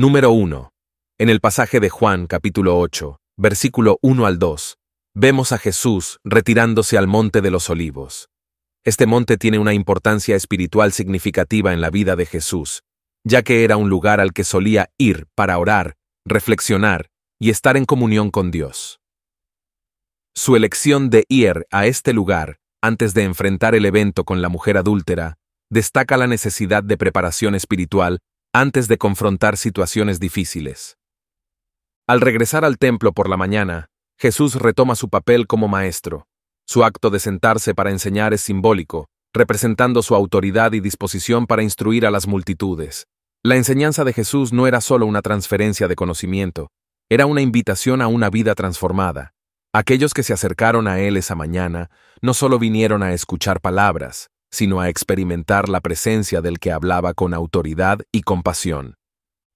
Número 1. En el pasaje de Juan capítulo 8, versículo 1 al 2, vemos a Jesús retirándose al monte de los olivos. Este monte tiene una importancia espiritual significativa en la vida de Jesús, ya que era un lugar al que solía ir para orar, reflexionar y estar en comunión con Dios. Su elección de ir a este lugar, antes de enfrentar el evento con la mujer adúltera, destaca la necesidad de preparación espiritual antes de confrontar situaciones difíciles. Al regresar al templo por la mañana, Jesús retoma su papel como maestro. Su acto de sentarse para enseñar es simbólico, representando su autoridad y disposición para instruir a las multitudes. La enseñanza de Jesús no era solo una transferencia de conocimiento, era una invitación a una vida transformada. Aquellos que se acercaron a Él esa mañana no solo vinieron a escuchar palabras, sino a experimentar la presencia del que hablaba con autoridad y compasión.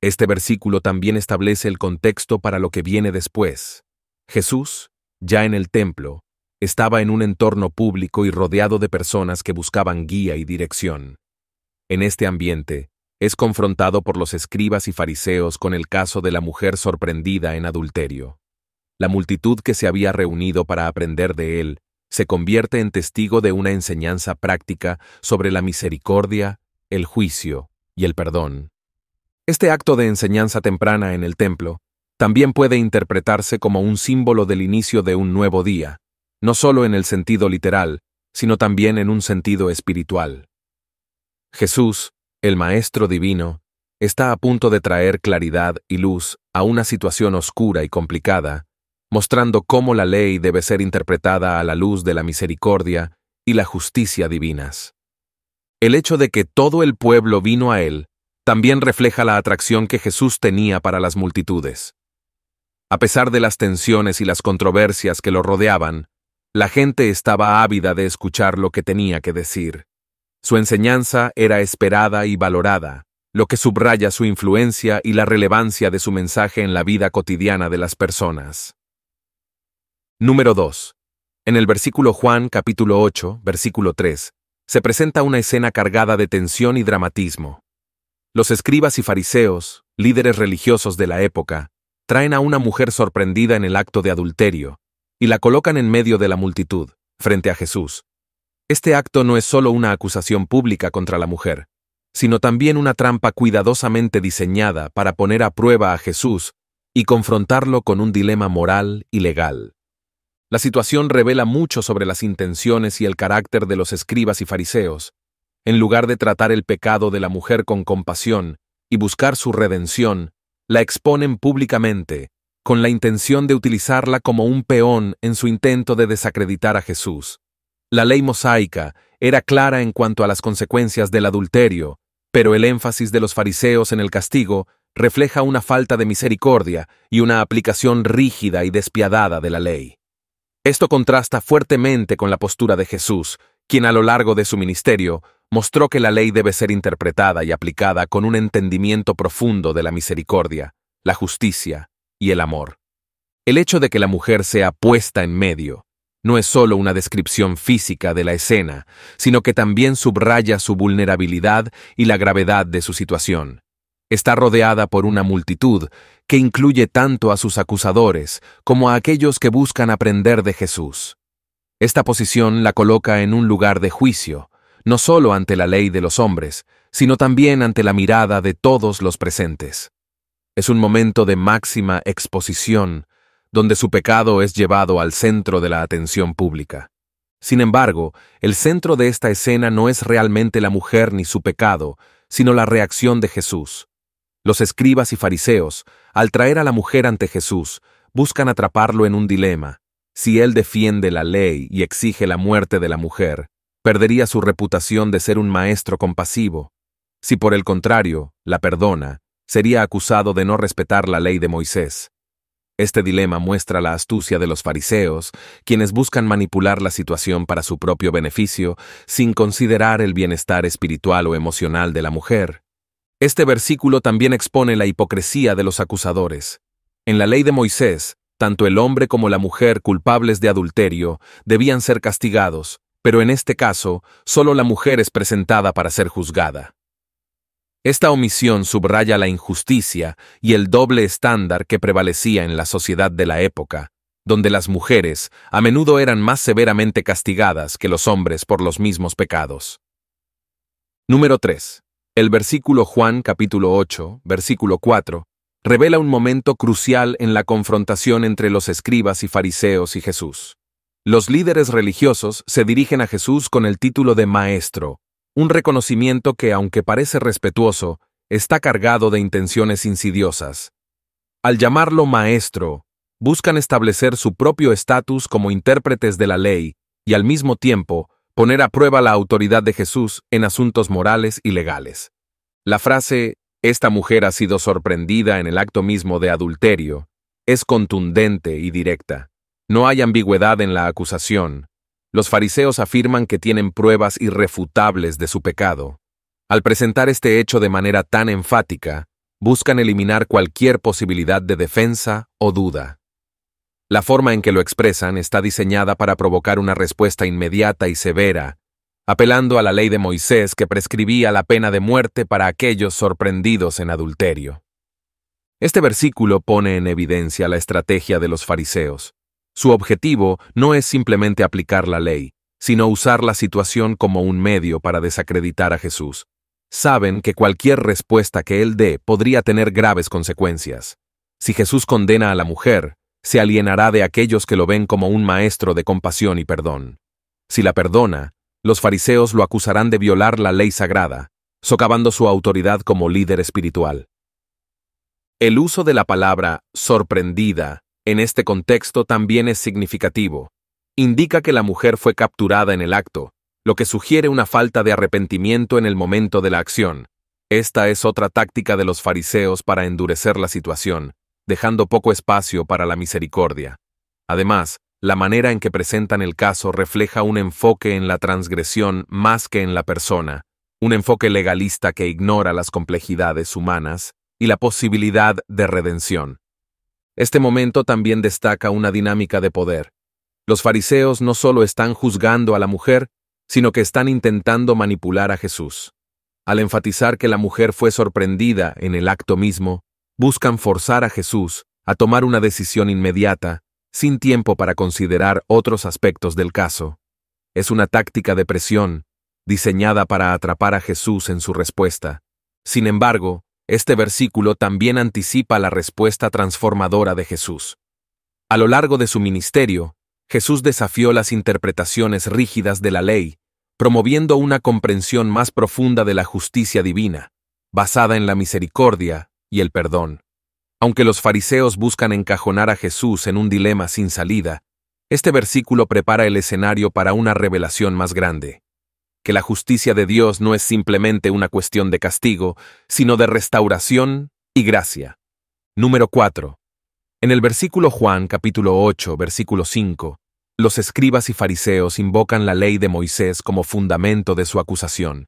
Este versículo también establece el contexto para lo que viene después. Jesús, ya en el templo, estaba en un entorno público y rodeado de personas que buscaban guía y dirección. En este ambiente, es confrontado por los escribas y fariseos con el caso de la mujer sorprendida en adulterio. La multitud que se había reunido para aprender de él se convierte en testigo de una enseñanza práctica sobre la misericordia, el juicio y el perdón. Este acto de enseñanza temprana en el templo también puede interpretarse como un símbolo del inicio de un nuevo día, no solo en el sentido literal, sino también en un sentido espiritual. Jesús, el Maestro Divino, está a punto de traer claridad y luz a una situación oscura y complicada mostrando cómo la ley debe ser interpretada a la luz de la misericordia y la justicia divinas. El hecho de que todo el pueblo vino a él también refleja la atracción que Jesús tenía para las multitudes. A pesar de las tensiones y las controversias que lo rodeaban, la gente estaba ávida de escuchar lo que tenía que decir. Su enseñanza era esperada y valorada, lo que subraya su influencia y la relevancia de su mensaje en la vida cotidiana de las personas. Número 2. En el versículo Juan capítulo 8, versículo 3, se presenta una escena cargada de tensión y dramatismo. Los escribas y fariseos, líderes religiosos de la época, traen a una mujer sorprendida en el acto de adulterio, y la colocan en medio de la multitud, frente a Jesús. Este acto no es solo una acusación pública contra la mujer, sino también una trampa cuidadosamente diseñada para poner a prueba a Jesús y confrontarlo con un dilema moral y legal. La situación revela mucho sobre las intenciones y el carácter de los escribas y fariseos. En lugar de tratar el pecado de la mujer con compasión y buscar su redención, la exponen públicamente, con la intención de utilizarla como un peón en su intento de desacreditar a Jesús. La ley mosaica era clara en cuanto a las consecuencias del adulterio, pero el énfasis de los fariseos en el castigo refleja una falta de misericordia y una aplicación rígida y despiadada de la ley. Esto contrasta fuertemente con la postura de Jesús, quien a lo largo de su ministerio mostró que la ley debe ser interpretada y aplicada con un entendimiento profundo de la misericordia, la justicia y el amor. El hecho de que la mujer sea puesta en medio no es solo una descripción física de la escena, sino que también subraya su vulnerabilidad y la gravedad de su situación. Está rodeada por una multitud que incluye tanto a sus acusadores como a aquellos que buscan aprender de Jesús. Esta posición la coloca en un lugar de juicio, no solo ante la ley de los hombres, sino también ante la mirada de todos los presentes. Es un momento de máxima exposición, donde su pecado es llevado al centro de la atención pública. Sin embargo, el centro de esta escena no es realmente la mujer ni su pecado, sino la reacción de Jesús. Los escribas y fariseos, al traer a la mujer ante Jesús, buscan atraparlo en un dilema. Si él defiende la ley y exige la muerte de la mujer, perdería su reputación de ser un maestro compasivo. Si por el contrario, la perdona, sería acusado de no respetar la ley de Moisés. Este dilema muestra la astucia de los fariseos, quienes buscan manipular la situación para su propio beneficio, sin considerar el bienestar espiritual o emocional de la mujer. Este versículo también expone la hipocresía de los acusadores. En la ley de Moisés, tanto el hombre como la mujer culpables de adulterio debían ser castigados, pero en este caso, solo la mujer es presentada para ser juzgada. Esta omisión subraya la injusticia y el doble estándar que prevalecía en la sociedad de la época, donde las mujeres a menudo eran más severamente castigadas que los hombres por los mismos pecados. Número 3. El versículo Juan capítulo 8, versículo 4, revela un momento crucial en la confrontación entre los escribas y fariseos y Jesús. Los líderes religiosos se dirigen a Jesús con el título de Maestro, un reconocimiento que, aunque parece respetuoso, está cargado de intenciones insidiosas. Al llamarlo Maestro, buscan establecer su propio estatus como intérpretes de la ley y al mismo tiempo poner a prueba la autoridad de Jesús en asuntos morales y legales. La frase, esta mujer ha sido sorprendida en el acto mismo de adulterio, es contundente y directa. No hay ambigüedad en la acusación. Los fariseos afirman que tienen pruebas irrefutables de su pecado. Al presentar este hecho de manera tan enfática, buscan eliminar cualquier posibilidad de defensa o duda. La forma en que lo expresan está diseñada para provocar una respuesta inmediata y severa, apelando a la ley de Moisés que prescribía la pena de muerte para aquellos sorprendidos en adulterio. Este versículo pone en evidencia la estrategia de los fariseos. Su objetivo no es simplemente aplicar la ley, sino usar la situación como un medio para desacreditar a Jesús. Saben que cualquier respuesta que él dé podría tener graves consecuencias. Si Jesús condena a la mujer, se alienará de aquellos que lo ven como un maestro de compasión y perdón. Si la perdona, los fariseos lo acusarán de violar la ley sagrada, socavando su autoridad como líder espiritual. El uso de la palabra sorprendida en este contexto también es significativo. Indica que la mujer fue capturada en el acto, lo que sugiere una falta de arrepentimiento en el momento de la acción. Esta es otra táctica de los fariseos para endurecer la situación, dejando poco espacio para la misericordia. Además, la manera en que presentan el caso refleja un enfoque en la transgresión más que en la persona, un enfoque legalista que ignora las complejidades humanas y la posibilidad de redención. Este momento también destaca una dinámica de poder. Los fariseos no solo están juzgando a la mujer, sino que están intentando manipular a Jesús. Al enfatizar que la mujer fue sorprendida en el acto mismo, buscan forzar a Jesús a tomar una decisión inmediata, sin tiempo para considerar otros aspectos del caso. Es una táctica de presión, diseñada para atrapar a Jesús en su respuesta. Sin embargo, este versículo también anticipa la respuesta transformadora de Jesús. A lo largo de su ministerio, Jesús desafió las interpretaciones rígidas de la ley, promoviendo una comprensión más profunda de la justicia divina, basada en la misericordia, y el perdón. Aunque los fariseos buscan encajonar a Jesús en un dilema sin salida, este versículo prepara el escenario para una revelación más grande, que la justicia de Dios no es simplemente una cuestión de castigo, sino de restauración y gracia. Número 4. En el versículo Juan capítulo 8, versículo 5, los escribas y fariseos invocan la ley de Moisés como fundamento de su acusación.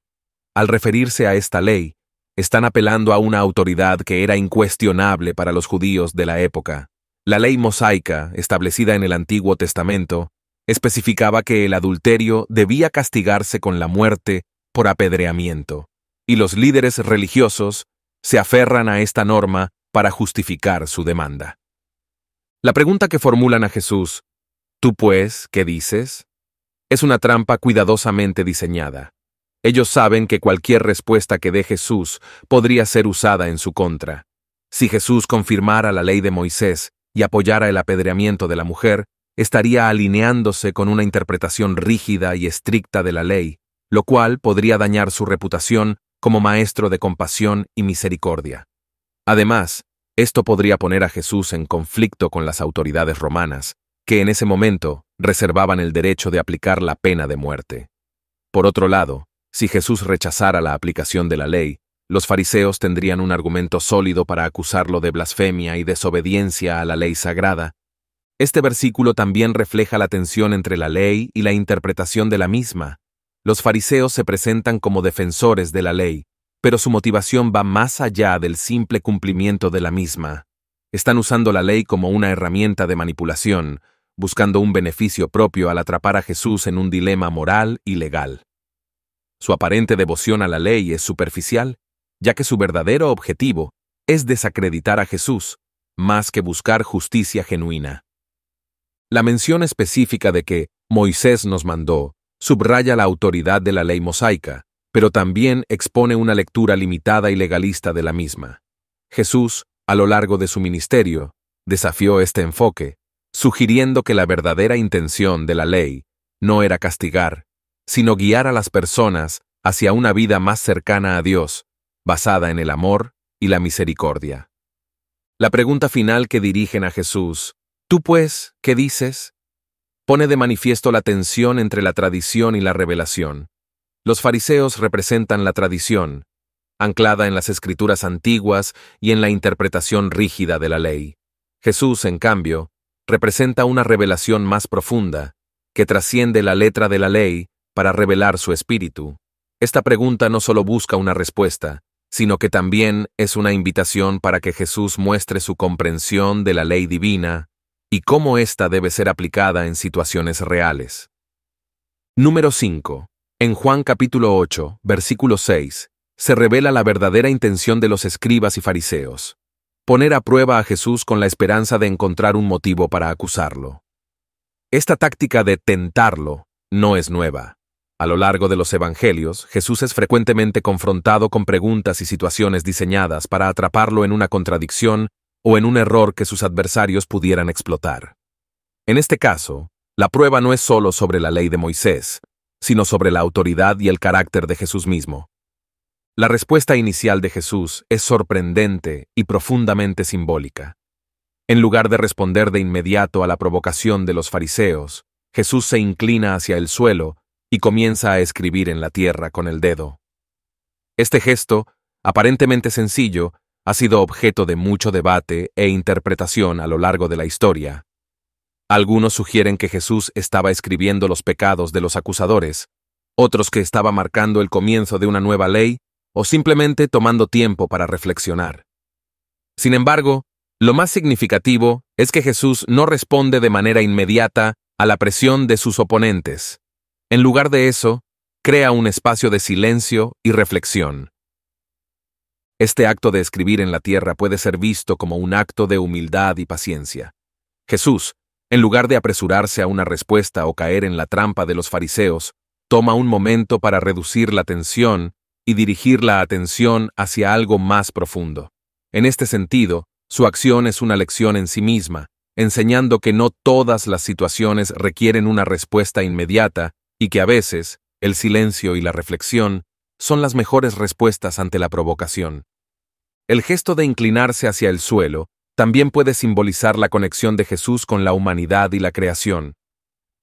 Al referirse a esta ley, están apelando a una autoridad que era incuestionable para los judíos de la época. La ley mosaica, establecida en el Antiguo Testamento, especificaba que el adulterio debía castigarse con la muerte por apedreamiento, y los líderes religiosos se aferran a esta norma para justificar su demanda. La pregunta que formulan a Jesús, ¿tú pues qué dices? es una trampa cuidadosamente diseñada. Ellos saben que cualquier respuesta que dé Jesús podría ser usada en su contra. Si Jesús confirmara la ley de Moisés y apoyara el apedreamiento de la mujer, estaría alineándose con una interpretación rígida y estricta de la ley, lo cual podría dañar su reputación como maestro de compasión y misericordia. Además, esto podría poner a Jesús en conflicto con las autoridades romanas, que en ese momento reservaban el derecho de aplicar la pena de muerte. Por otro lado, si Jesús rechazara la aplicación de la ley, los fariseos tendrían un argumento sólido para acusarlo de blasfemia y desobediencia a la ley sagrada. Este versículo también refleja la tensión entre la ley y la interpretación de la misma. Los fariseos se presentan como defensores de la ley, pero su motivación va más allá del simple cumplimiento de la misma. Están usando la ley como una herramienta de manipulación, buscando un beneficio propio al atrapar a Jesús en un dilema moral y legal. Su aparente devoción a la ley es superficial, ya que su verdadero objetivo es desacreditar a Jesús, más que buscar justicia genuina. La mención específica de que Moisés nos mandó subraya la autoridad de la ley mosaica, pero también expone una lectura limitada y legalista de la misma. Jesús, a lo largo de su ministerio, desafió este enfoque, sugiriendo que la verdadera intención de la ley no era castigar, sino guiar a las personas hacia una vida más cercana a Dios, basada en el amor y la misericordia. La pregunta final que dirigen a Jesús, ¿tú pues qué dices? pone de manifiesto la tensión entre la tradición y la revelación. Los fariseos representan la tradición, anclada en las escrituras antiguas y en la interpretación rígida de la ley. Jesús, en cambio, representa una revelación más profunda, que trasciende la letra de la ley para revelar su espíritu, esta pregunta no solo busca una respuesta, sino que también es una invitación para que Jesús muestre su comprensión de la ley divina y cómo ésta debe ser aplicada en situaciones reales. Número 5. En Juan capítulo 8, versículo 6, se revela la verdadera intención de los escribas y fariseos, poner a prueba a Jesús con la esperanza de encontrar un motivo para acusarlo. Esta táctica de tentarlo no es nueva. A lo largo de los Evangelios, Jesús es frecuentemente confrontado con preguntas y situaciones diseñadas para atraparlo en una contradicción o en un error que sus adversarios pudieran explotar. En este caso, la prueba no es solo sobre la ley de Moisés, sino sobre la autoridad y el carácter de Jesús mismo. La respuesta inicial de Jesús es sorprendente y profundamente simbólica. En lugar de responder de inmediato a la provocación de los fariseos, Jesús se inclina hacia el suelo y comienza a escribir en la tierra con el dedo. Este gesto, aparentemente sencillo, ha sido objeto de mucho debate e interpretación a lo largo de la historia. Algunos sugieren que Jesús estaba escribiendo los pecados de los acusadores, otros que estaba marcando el comienzo de una nueva ley o simplemente tomando tiempo para reflexionar. Sin embargo, lo más significativo es que Jesús no responde de manera inmediata a la presión de sus oponentes. En lugar de eso, crea un espacio de silencio y reflexión. Este acto de escribir en la tierra puede ser visto como un acto de humildad y paciencia. Jesús, en lugar de apresurarse a una respuesta o caer en la trampa de los fariseos, toma un momento para reducir la tensión y dirigir la atención hacia algo más profundo. En este sentido, su acción es una lección en sí misma, enseñando que no todas las situaciones requieren una respuesta inmediata y que a veces el silencio y la reflexión son las mejores respuestas ante la provocación. El gesto de inclinarse hacia el suelo también puede simbolizar la conexión de Jesús con la humanidad y la creación.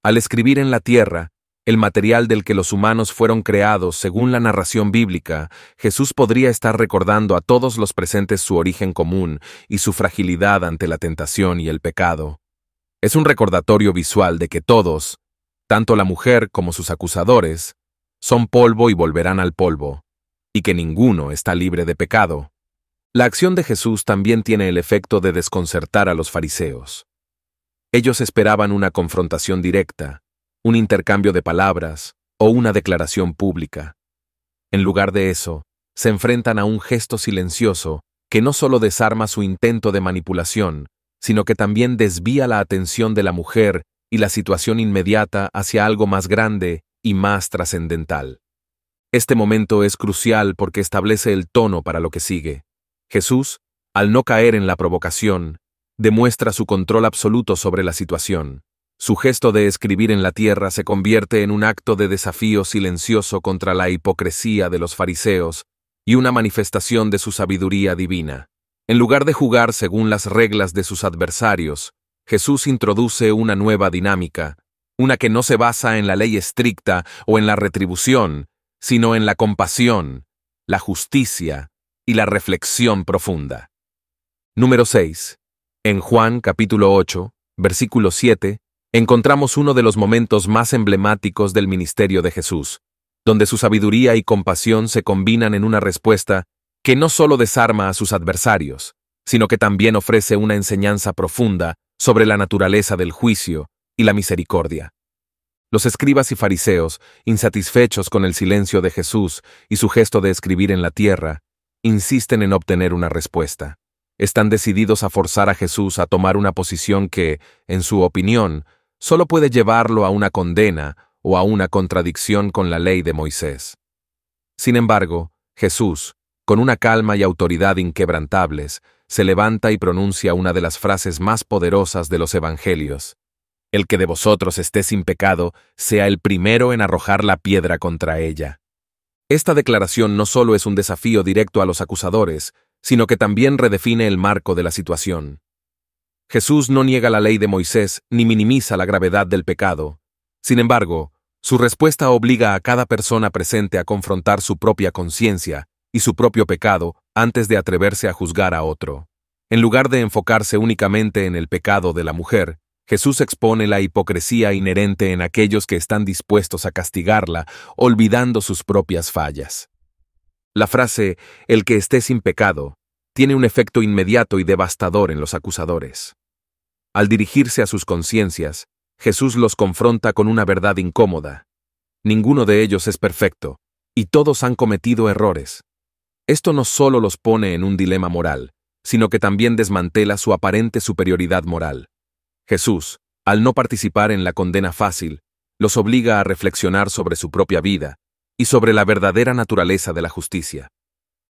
Al escribir en la tierra, el material del que los humanos fueron creados según la narración bíblica, Jesús podría estar recordando a todos los presentes su origen común y su fragilidad ante la tentación y el pecado. Es un recordatorio visual de que todos, tanto la mujer como sus acusadores, son polvo y volverán al polvo, y que ninguno está libre de pecado. La acción de Jesús también tiene el efecto de desconcertar a los fariseos. Ellos esperaban una confrontación directa, un intercambio de palabras o una declaración pública. En lugar de eso, se enfrentan a un gesto silencioso que no solo desarma su intento de manipulación, sino que también desvía la atención de la mujer y la situación inmediata hacia algo más grande y más trascendental. Este momento es crucial porque establece el tono para lo que sigue. Jesús, al no caer en la provocación, demuestra su control absoluto sobre la situación. Su gesto de escribir en la tierra se convierte en un acto de desafío silencioso contra la hipocresía de los fariseos y una manifestación de su sabiduría divina. En lugar de jugar según las reglas de sus adversarios, Jesús introduce una nueva dinámica, una que no se basa en la ley estricta o en la retribución, sino en la compasión, la justicia y la reflexión profunda. Número 6. En Juan capítulo 8, versículo 7, encontramos uno de los momentos más emblemáticos del ministerio de Jesús, donde su sabiduría y compasión se combinan en una respuesta que no solo desarma a sus adversarios, sino que también ofrece una enseñanza profunda sobre la naturaleza del juicio y la misericordia. Los escribas y fariseos, insatisfechos con el silencio de Jesús y su gesto de escribir en la tierra, insisten en obtener una respuesta. Están decididos a forzar a Jesús a tomar una posición que, en su opinión, solo puede llevarlo a una condena o a una contradicción con la ley de Moisés. Sin embargo, Jesús, con una calma y autoridad inquebrantables, se levanta y pronuncia una de las frases más poderosas de los Evangelios. El que de vosotros esté sin pecado, sea el primero en arrojar la piedra contra ella. Esta declaración no solo es un desafío directo a los acusadores, sino que también redefine el marco de la situación. Jesús no niega la ley de Moisés ni minimiza la gravedad del pecado. Sin embargo, su respuesta obliga a cada persona presente a confrontar su propia conciencia y su propio pecado antes de atreverse a juzgar a otro. En lugar de enfocarse únicamente en el pecado de la mujer, Jesús expone la hipocresía inherente en aquellos que están dispuestos a castigarla, olvidando sus propias fallas. La frase, el que esté sin pecado, tiene un efecto inmediato y devastador en los acusadores. Al dirigirse a sus conciencias, Jesús los confronta con una verdad incómoda. Ninguno de ellos es perfecto, y todos han cometido errores. Esto no solo los pone en un dilema moral, sino que también desmantela su aparente superioridad moral. Jesús, al no participar en la condena fácil, los obliga a reflexionar sobre su propia vida y sobre la verdadera naturaleza de la justicia.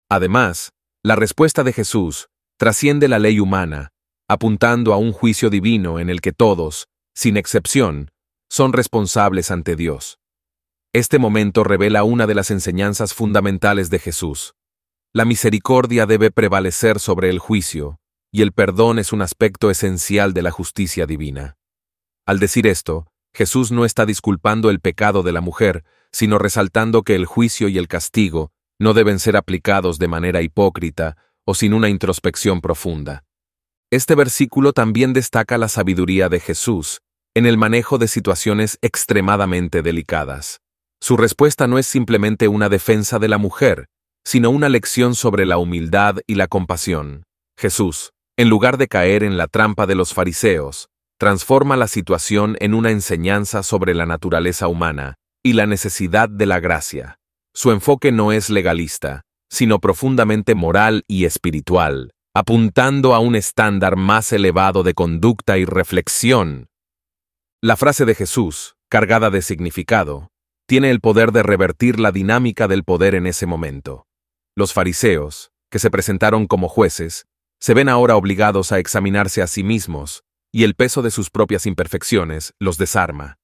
Además, la respuesta de Jesús trasciende la ley humana, apuntando a un juicio divino en el que todos, sin excepción, son responsables ante Dios. Este momento revela una de las enseñanzas fundamentales de Jesús, la misericordia debe prevalecer sobre el juicio, y el perdón es un aspecto esencial de la justicia divina. Al decir esto, Jesús no está disculpando el pecado de la mujer, sino resaltando que el juicio y el castigo no deben ser aplicados de manera hipócrita o sin una introspección profunda. Este versículo también destaca la sabiduría de Jesús en el manejo de situaciones extremadamente delicadas. Su respuesta no es simplemente una defensa de la mujer, sino una lección sobre la humildad y la compasión. Jesús, en lugar de caer en la trampa de los fariseos, transforma la situación en una enseñanza sobre la naturaleza humana y la necesidad de la gracia. Su enfoque no es legalista, sino profundamente moral y espiritual, apuntando a un estándar más elevado de conducta y reflexión. La frase de Jesús, cargada de significado, tiene el poder de revertir la dinámica del poder en ese momento. Los fariseos, que se presentaron como jueces, se ven ahora obligados a examinarse a sí mismos, y el peso de sus propias imperfecciones los desarma.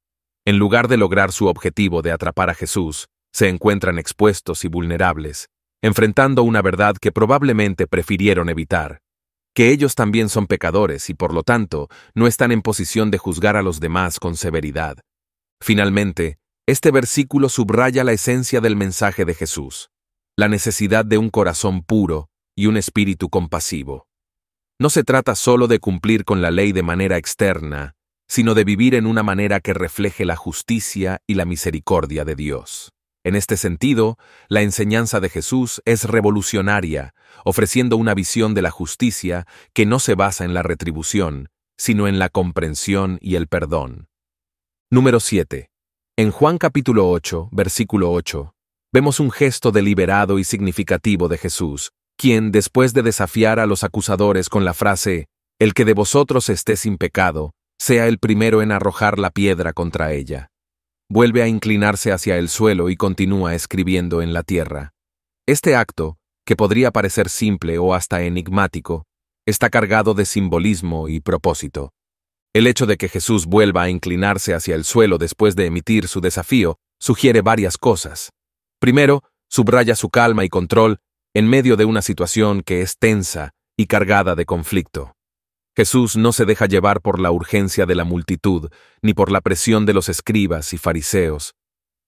En lugar de lograr su objetivo de atrapar a Jesús, se encuentran expuestos y vulnerables, enfrentando una verdad que probablemente prefirieron evitar, que ellos también son pecadores y por lo tanto no están en posición de juzgar a los demás con severidad. Finalmente, este versículo subraya la esencia del mensaje de Jesús la necesidad de un corazón puro y un espíritu compasivo. No se trata solo de cumplir con la ley de manera externa, sino de vivir en una manera que refleje la justicia y la misericordia de Dios. En este sentido, la enseñanza de Jesús es revolucionaria, ofreciendo una visión de la justicia que no se basa en la retribución, sino en la comprensión y el perdón. Número 7. En Juan capítulo 8, versículo 8, vemos un gesto deliberado y significativo de Jesús, quien, después de desafiar a los acusadores con la frase, El que de vosotros esté sin pecado, sea el primero en arrojar la piedra contra ella. Vuelve a inclinarse hacia el suelo y continúa escribiendo en la tierra. Este acto, que podría parecer simple o hasta enigmático, está cargado de simbolismo y propósito. El hecho de que Jesús vuelva a inclinarse hacia el suelo después de emitir su desafío sugiere varias cosas. Primero, subraya su calma y control en medio de una situación que es tensa y cargada de conflicto. Jesús no se deja llevar por la urgencia de la multitud, ni por la presión de los escribas y fariseos.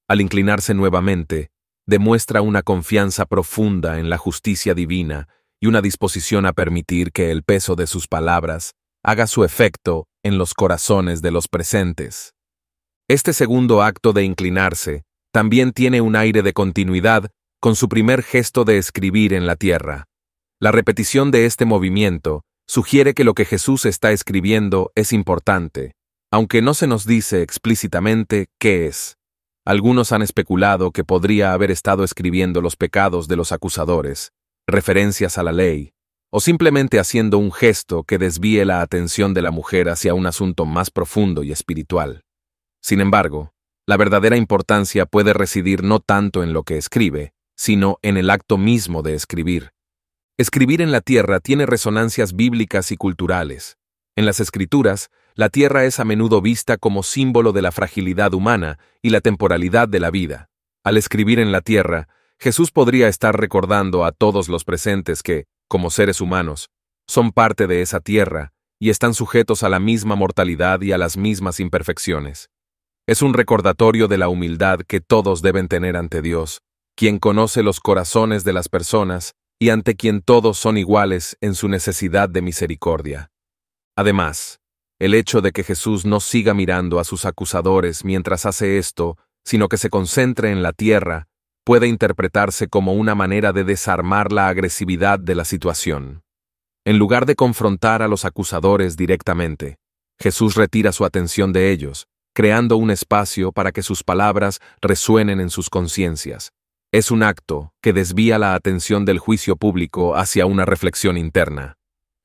Al inclinarse nuevamente, demuestra una confianza profunda en la justicia divina y una disposición a permitir que el peso de sus palabras haga su efecto en los corazones de los presentes. Este segundo acto de inclinarse también tiene un aire de continuidad con su primer gesto de escribir en la tierra. La repetición de este movimiento sugiere que lo que Jesús está escribiendo es importante, aunque no se nos dice explícitamente qué es. Algunos han especulado que podría haber estado escribiendo los pecados de los acusadores, referencias a la ley, o simplemente haciendo un gesto que desvíe la atención de la mujer hacia un asunto más profundo y espiritual. Sin embargo, la verdadera importancia puede residir no tanto en lo que escribe, sino en el acto mismo de escribir. Escribir en la tierra tiene resonancias bíblicas y culturales. En las escrituras, la tierra es a menudo vista como símbolo de la fragilidad humana y la temporalidad de la vida. Al escribir en la tierra, Jesús podría estar recordando a todos los presentes que, como seres humanos, son parte de esa tierra y están sujetos a la misma mortalidad y a las mismas imperfecciones. Es un recordatorio de la humildad que todos deben tener ante Dios, quien conoce los corazones de las personas y ante quien todos son iguales en su necesidad de misericordia. Además, el hecho de que Jesús no siga mirando a sus acusadores mientras hace esto, sino que se concentre en la tierra, puede interpretarse como una manera de desarmar la agresividad de la situación. En lugar de confrontar a los acusadores directamente, Jesús retira su atención de ellos creando un espacio para que sus palabras resuenen en sus conciencias. Es un acto que desvía la atención del juicio público hacia una reflexión interna.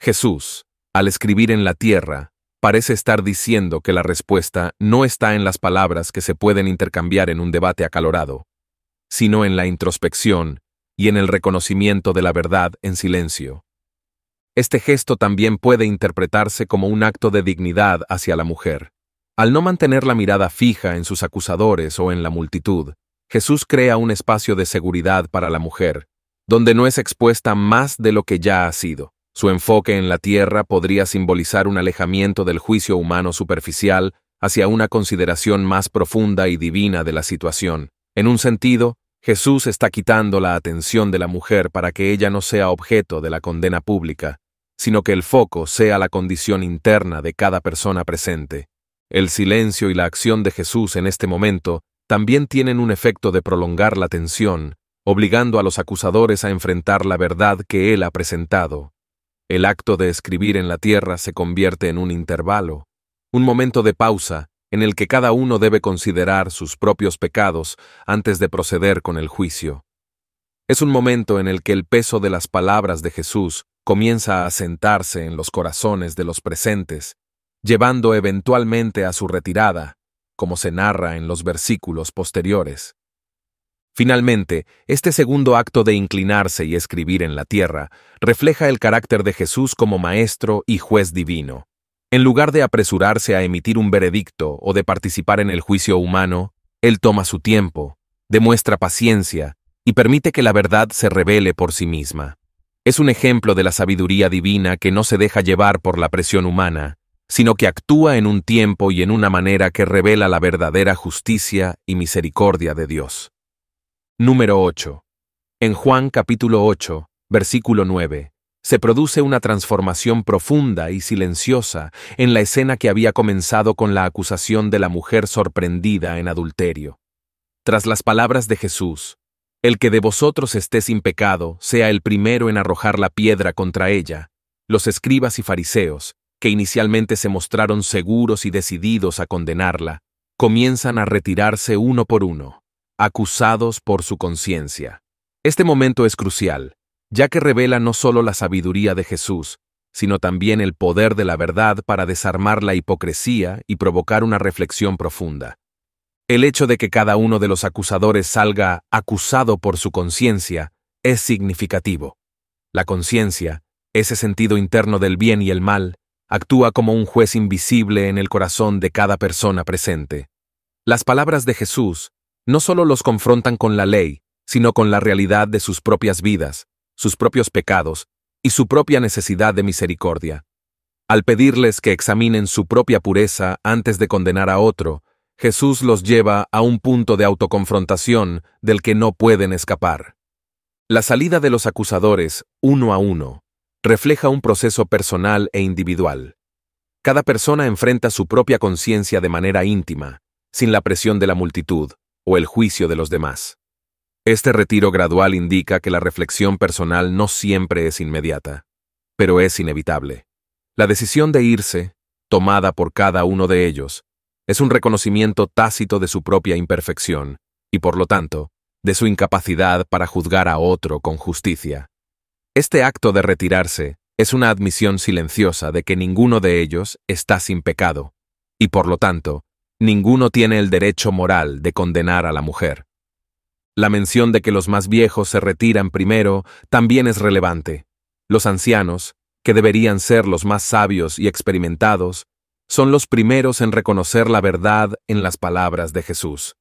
Jesús, al escribir en la tierra, parece estar diciendo que la respuesta no está en las palabras que se pueden intercambiar en un debate acalorado, sino en la introspección y en el reconocimiento de la verdad en silencio. Este gesto también puede interpretarse como un acto de dignidad hacia la mujer. Al no mantener la mirada fija en sus acusadores o en la multitud, Jesús crea un espacio de seguridad para la mujer, donde no es expuesta más de lo que ya ha sido. Su enfoque en la tierra podría simbolizar un alejamiento del juicio humano superficial hacia una consideración más profunda y divina de la situación. En un sentido, Jesús está quitando la atención de la mujer para que ella no sea objeto de la condena pública, sino que el foco sea la condición interna de cada persona presente. El silencio y la acción de Jesús en este momento también tienen un efecto de prolongar la tensión, obligando a los acusadores a enfrentar la verdad que él ha presentado. El acto de escribir en la tierra se convierte en un intervalo, un momento de pausa en el que cada uno debe considerar sus propios pecados antes de proceder con el juicio. Es un momento en el que el peso de las palabras de Jesús comienza a asentarse en los corazones de los presentes llevando eventualmente a su retirada, como se narra en los versículos posteriores. Finalmente, este segundo acto de inclinarse y escribir en la tierra refleja el carácter de Jesús como maestro y juez divino. En lugar de apresurarse a emitir un veredicto o de participar en el juicio humano, Él toma su tiempo, demuestra paciencia y permite que la verdad se revele por sí misma. Es un ejemplo de la sabiduría divina que no se deja llevar por la presión humana, sino que actúa en un tiempo y en una manera que revela la verdadera justicia y misericordia de Dios. Número 8. En Juan capítulo 8, versículo 9, se produce una transformación profunda y silenciosa en la escena que había comenzado con la acusación de la mujer sorprendida en adulterio. Tras las palabras de Jesús, el que de vosotros esté sin pecado sea el primero en arrojar la piedra contra ella, los escribas y fariseos, que inicialmente se mostraron seguros y decididos a condenarla, comienzan a retirarse uno por uno, acusados por su conciencia. Este momento es crucial, ya que revela no solo la sabiduría de Jesús, sino también el poder de la verdad para desarmar la hipocresía y provocar una reflexión profunda. El hecho de que cada uno de los acusadores salga acusado por su conciencia es significativo. La conciencia, ese sentido interno del bien y el mal, actúa como un juez invisible en el corazón de cada persona presente. Las palabras de Jesús no solo los confrontan con la ley, sino con la realidad de sus propias vidas, sus propios pecados y su propia necesidad de misericordia. Al pedirles que examinen su propia pureza antes de condenar a otro, Jesús los lleva a un punto de autoconfrontación del que no pueden escapar. La salida de los acusadores, uno a uno, refleja un proceso personal e individual. Cada persona enfrenta su propia conciencia de manera íntima, sin la presión de la multitud o el juicio de los demás. Este retiro gradual indica que la reflexión personal no siempre es inmediata, pero es inevitable. La decisión de irse, tomada por cada uno de ellos, es un reconocimiento tácito de su propia imperfección y, por lo tanto, de su incapacidad para juzgar a otro con justicia. Este acto de retirarse es una admisión silenciosa de que ninguno de ellos está sin pecado, y por lo tanto, ninguno tiene el derecho moral de condenar a la mujer. La mención de que los más viejos se retiran primero también es relevante. Los ancianos, que deberían ser los más sabios y experimentados, son los primeros en reconocer la verdad en las palabras de Jesús.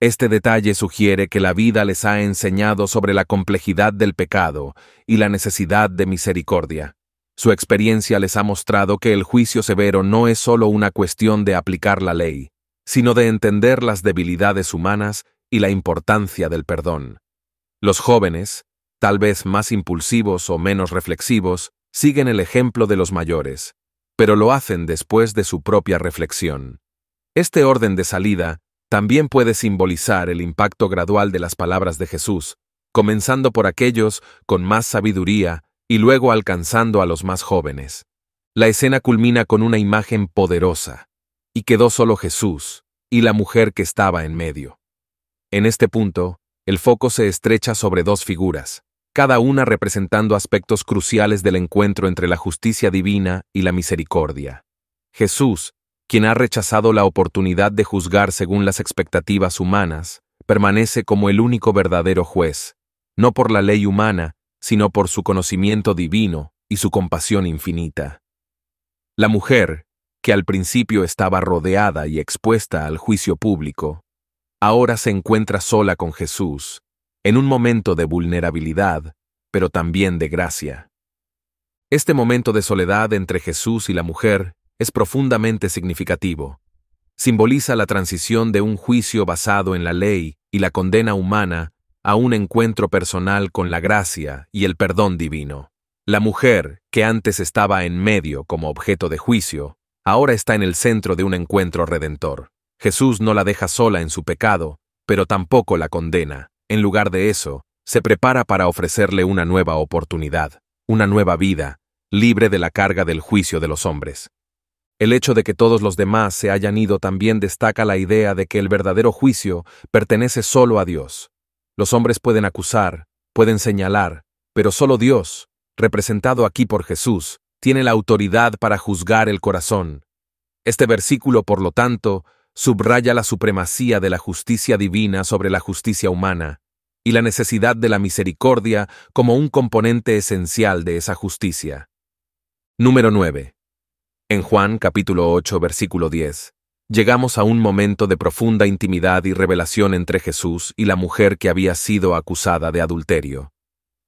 Este detalle sugiere que la vida les ha enseñado sobre la complejidad del pecado y la necesidad de misericordia. Su experiencia les ha mostrado que el juicio severo no es solo una cuestión de aplicar la ley, sino de entender las debilidades humanas y la importancia del perdón. Los jóvenes, tal vez más impulsivos o menos reflexivos, siguen el ejemplo de los mayores, pero lo hacen después de su propia reflexión. Este orden de salida también puede simbolizar el impacto gradual de las palabras de Jesús, comenzando por aquellos con más sabiduría y luego alcanzando a los más jóvenes. La escena culmina con una imagen poderosa, y quedó solo Jesús y la mujer que estaba en medio. En este punto, el foco se estrecha sobre dos figuras, cada una representando aspectos cruciales del encuentro entre la justicia divina y la misericordia. Jesús, quien ha rechazado la oportunidad de juzgar según las expectativas humanas, permanece como el único verdadero juez, no por la ley humana, sino por su conocimiento divino y su compasión infinita. La mujer, que al principio estaba rodeada y expuesta al juicio público, ahora se encuentra sola con Jesús, en un momento de vulnerabilidad, pero también de gracia. Este momento de soledad entre Jesús y la mujer es profundamente significativo. Simboliza la transición de un juicio basado en la ley y la condena humana a un encuentro personal con la gracia y el perdón divino. La mujer, que antes estaba en medio como objeto de juicio, ahora está en el centro de un encuentro redentor. Jesús no la deja sola en su pecado, pero tampoco la condena. En lugar de eso, se prepara para ofrecerle una nueva oportunidad, una nueva vida, libre de la carga del juicio de los hombres. El hecho de que todos los demás se hayan ido también destaca la idea de que el verdadero juicio pertenece solo a Dios. Los hombres pueden acusar, pueden señalar, pero solo Dios, representado aquí por Jesús, tiene la autoridad para juzgar el corazón. Este versículo, por lo tanto, subraya la supremacía de la justicia divina sobre la justicia humana y la necesidad de la misericordia como un componente esencial de esa justicia. Número 9. En Juan capítulo 8 versículo 10, llegamos a un momento de profunda intimidad y revelación entre Jesús y la mujer que había sido acusada de adulterio.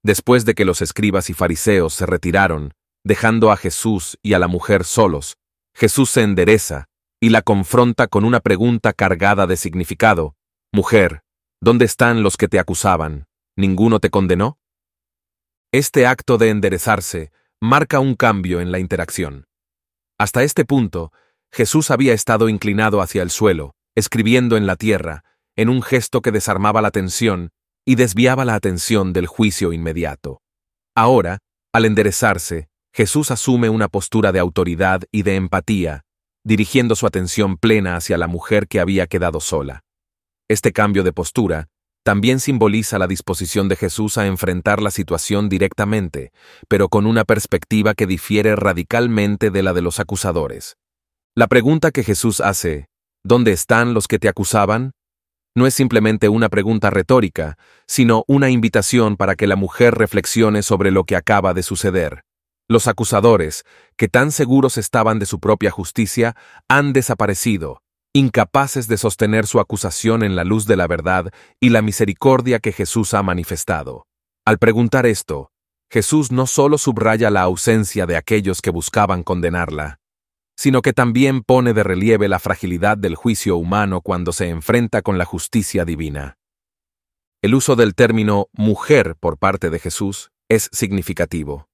Después de que los escribas y fariseos se retiraron, dejando a Jesús y a la mujer solos, Jesús se endereza y la confronta con una pregunta cargada de significado. Mujer, ¿dónde están los que te acusaban? ¿Ninguno te condenó? Este acto de enderezarse marca un cambio en la interacción. Hasta este punto, Jesús había estado inclinado hacia el suelo, escribiendo en la tierra, en un gesto que desarmaba la tensión y desviaba la atención del juicio inmediato. Ahora, al enderezarse, Jesús asume una postura de autoridad y de empatía, dirigiendo su atención plena hacia la mujer que había quedado sola. Este cambio de postura también simboliza la disposición de Jesús a enfrentar la situación directamente, pero con una perspectiva que difiere radicalmente de la de los acusadores. La pregunta que Jesús hace, ¿dónde están los que te acusaban? no es simplemente una pregunta retórica, sino una invitación para que la mujer reflexione sobre lo que acaba de suceder. Los acusadores, que tan seguros estaban de su propia justicia, han desaparecido, incapaces de sostener su acusación en la luz de la verdad y la misericordia que Jesús ha manifestado. Al preguntar esto, Jesús no solo subraya la ausencia de aquellos que buscaban condenarla, sino que también pone de relieve la fragilidad del juicio humano cuando se enfrenta con la justicia divina. El uso del término mujer por parte de Jesús es significativo.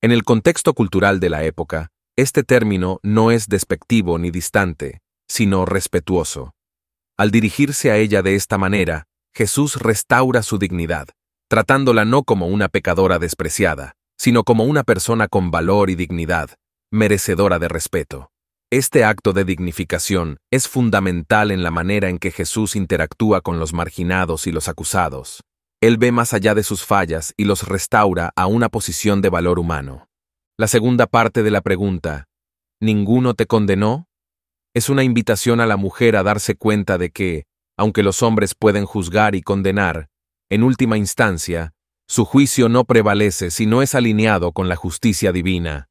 En el contexto cultural de la época, este término no es despectivo ni distante, sino respetuoso. Al dirigirse a ella de esta manera, Jesús restaura su dignidad, tratándola no como una pecadora despreciada, sino como una persona con valor y dignidad, merecedora de respeto. Este acto de dignificación es fundamental en la manera en que Jesús interactúa con los marginados y los acusados. Él ve más allá de sus fallas y los restaura a una posición de valor humano. La segunda parte de la pregunta, ¿ninguno te condenó? Es una invitación a la mujer a darse cuenta de que, aunque los hombres pueden juzgar y condenar, en última instancia, su juicio no prevalece si no es alineado con la justicia divina.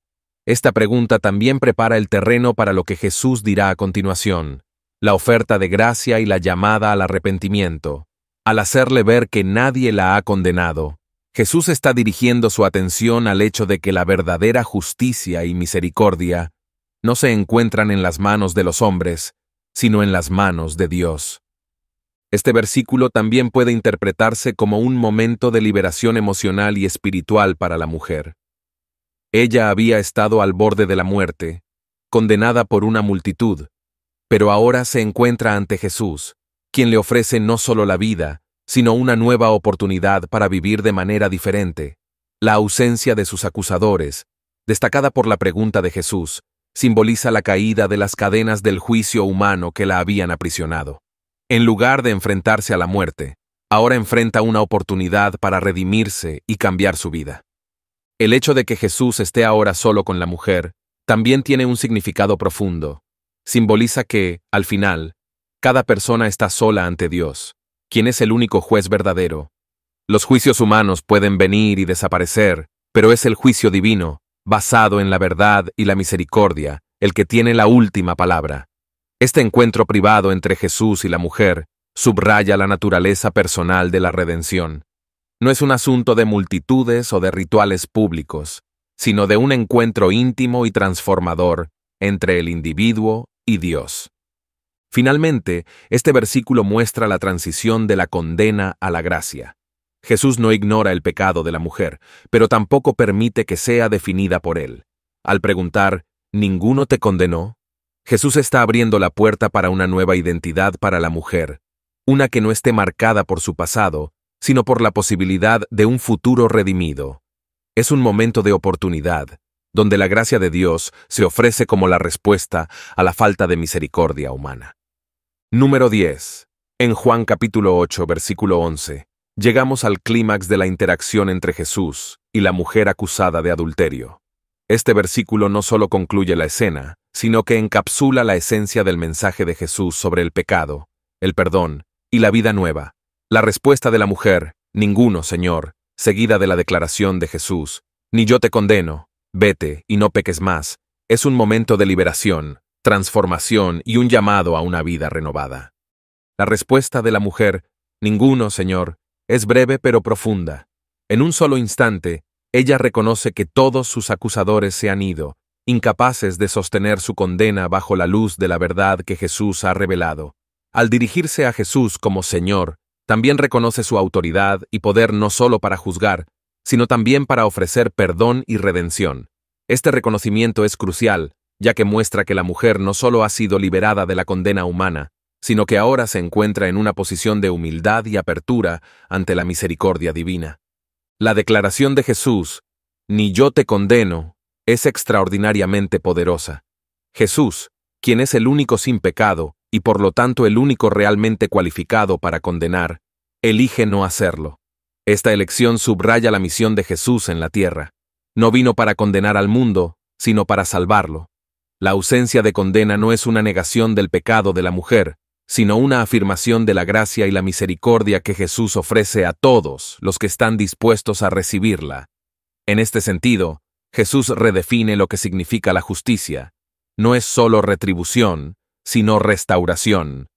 Esta pregunta también prepara el terreno para lo que Jesús dirá a continuación, la oferta de gracia y la llamada al arrepentimiento, al hacerle ver que nadie la ha condenado. Jesús está dirigiendo su atención al hecho de que la verdadera justicia y misericordia no se encuentran en las manos de los hombres, sino en las manos de Dios. Este versículo también puede interpretarse como un momento de liberación emocional y espiritual para la mujer. Ella había estado al borde de la muerte, condenada por una multitud, pero ahora se encuentra ante Jesús, quien le ofrece no solo la vida, sino una nueva oportunidad para vivir de manera diferente. La ausencia de sus acusadores, destacada por la pregunta de Jesús, simboliza la caída de las cadenas del juicio humano que la habían aprisionado. En lugar de enfrentarse a la muerte, ahora enfrenta una oportunidad para redimirse y cambiar su vida. El hecho de que Jesús esté ahora solo con la mujer también tiene un significado profundo. Simboliza que, al final, cada persona está sola ante Dios, quien es el único juez verdadero. Los juicios humanos pueden venir y desaparecer, pero es el juicio divino basado en la verdad y la misericordia, el que tiene la última palabra. Este encuentro privado entre Jesús y la mujer subraya la naturaleza personal de la redención. No es un asunto de multitudes o de rituales públicos, sino de un encuentro íntimo y transformador entre el individuo y Dios. Finalmente, este versículo muestra la transición de la condena a la gracia. Jesús no ignora el pecado de la mujer, pero tampoco permite que sea definida por él. Al preguntar, ¿ninguno te condenó? Jesús está abriendo la puerta para una nueva identidad para la mujer, una que no esté marcada por su pasado, sino por la posibilidad de un futuro redimido. Es un momento de oportunidad, donde la gracia de Dios se ofrece como la respuesta a la falta de misericordia humana. Número 10. En Juan capítulo 8, versículo 11, Llegamos al clímax de la interacción entre Jesús y la mujer acusada de adulterio. Este versículo no solo concluye la escena, sino que encapsula la esencia del mensaje de Jesús sobre el pecado, el perdón y la vida nueva. La respuesta de la mujer, ninguno, Señor, seguida de la declaración de Jesús, ni yo te condeno, vete y no peques más, es un momento de liberación, transformación y un llamado a una vida renovada. La respuesta de la mujer, ninguno, Señor, es breve pero profunda. En un solo instante, ella reconoce que todos sus acusadores se han ido, incapaces de sostener su condena bajo la luz de la verdad que Jesús ha revelado. Al dirigirse a Jesús como Señor, también reconoce su autoridad y poder no solo para juzgar, sino también para ofrecer perdón y redención. Este reconocimiento es crucial, ya que muestra que la mujer no solo ha sido liberada de la condena humana, sino que ahora se encuentra en una posición de humildad y apertura ante la misericordia divina. La declaración de Jesús, ni yo te condeno, es extraordinariamente poderosa. Jesús, quien es el único sin pecado, y por lo tanto el único realmente cualificado para condenar, elige no hacerlo. Esta elección subraya la misión de Jesús en la tierra. No vino para condenar al mundo, sino para salvarlo. La ausencia de condena no es una negación del pecado de la mujer, sino una afirmación de la gracia y la misericordia que Jesús ofrece a todos los que están dispuestos a recibirla. En este sentido, Jesús redefine lo que significa la justicia. No es solo retribución, sino restauración.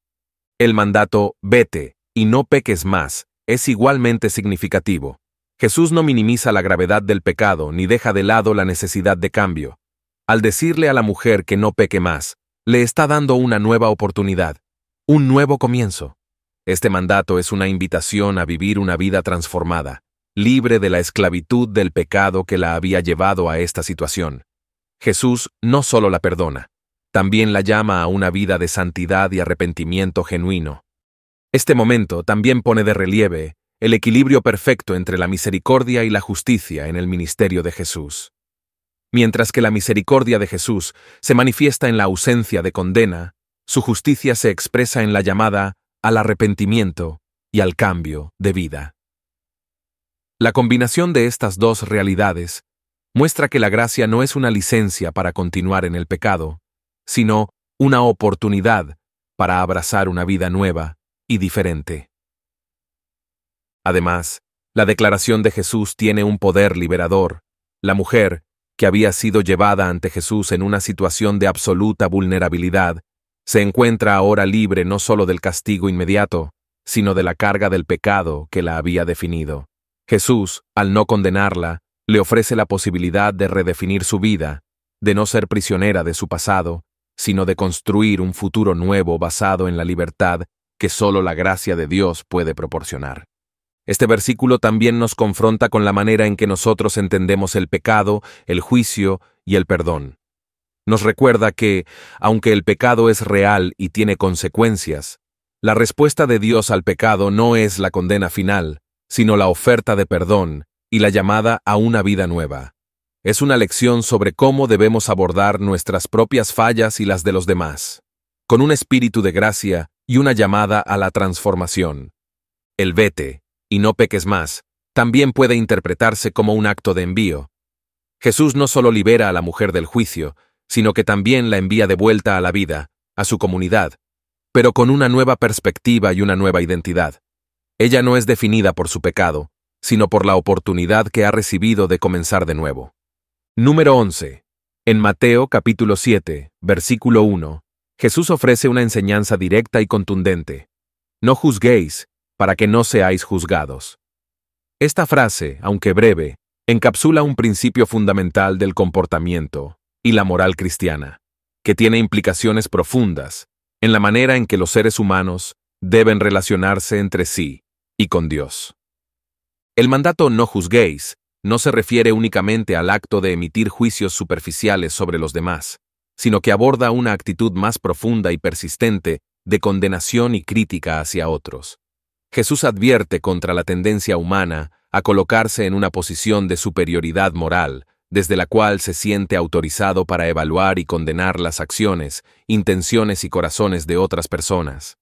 El mandato vete y no peques más es igualmente significativo. Jesús no minimiza la gravedad del pecado ni deja de lado la necesidad de cambio. Al decirle a la mujer que no peque más, le está dando una nueva oportunidad. Un nuevo comienzo. Este mandato es una invitación a vivir una vida transformada, libre de la esclavitud del pecado que la había llevado a esta situación. Jesús no solo la perdona, también la llama a una vida de santidad y arrepentimiento genuino. Este momento también pone de relieve el equilibrio perfecto entre la misericordia y la justicia en el ministerio de Jesús. Mientras que la misericordia de Jesús se manifiesta en la ausencia de condena, su justicia se expresa en la llamada al arrepentimiento y al cambio de vida. La combinación de estas dos realidades muestra que la gracia no es una licencia para continuar en el pecado, sino una oportunidad para abrazar una vida nueva y diferente. Además, la declaración de Jesús tiene un poder liberador. La mujer, que había sido llevada ante Jesús en una situación de absoluta vulnerabilidad, se encuentra ahora libre no solo del castigo inmediato, sino de la carga del pecado que la había definido. Jesús, al no condenarla, le ofrece la posibilidad de redefinir su vida, de no ser prisionera de su pasado, sino de construir un futuro nuevo basado en la libertad que solo la gracia de Dios puede proporcionar. Este versículo también nos confronta con la manera en que nosotros entendemos el pecado, el juicio y el perdón nos recuerda que, aunque el pecado es real y tiene consecuencias, la respuesta de Dios al pecado no es la condena final, sino la oferta de perdón y la llamada a una vida nueva. Es una lección sobre cómo debemos abordar nuestras propias fallas y las de los demás, con un espíritu de gracia y una llamada a la transformación. El vete, y no peques más, también puede interpretarse como un acto de envío. Jesús no solo libera a la mujer del juicio, sino que también la envía de vuelta a la vida, a su comunidad, pero con una nueva perspectiva y una nueva identidad. Ella no es definida por su pecado, sino por la oportunidad que ha recibido de comenzar de nuevo. Número 11. En Mateo capítulo 7, versículo 1, Jesús ofrece una enseñanza directa y contundente. No juzguéis, para que no seáis juzgados. Esta frase, aunque breve, encapsula un principio fundamental del comportamiento, y la moral cristiana, que tiene implicaciones profundas en la manera en que los seres humanos deben relacionarse entre sí y con Dios. El mandato no juzguéis no se refiere únicamente al acto de emitir juicios superficiales sobre los demás, sino que aborda una actitud más profunda y persistente de condenación y crítica hacia otros. Jesús advierte contra la tendencia humana a colocarse en una posición de superioridad moral desde la cual se siente autorizado para evaluar y condenar las acciones, intenciones y corazones de otras personas.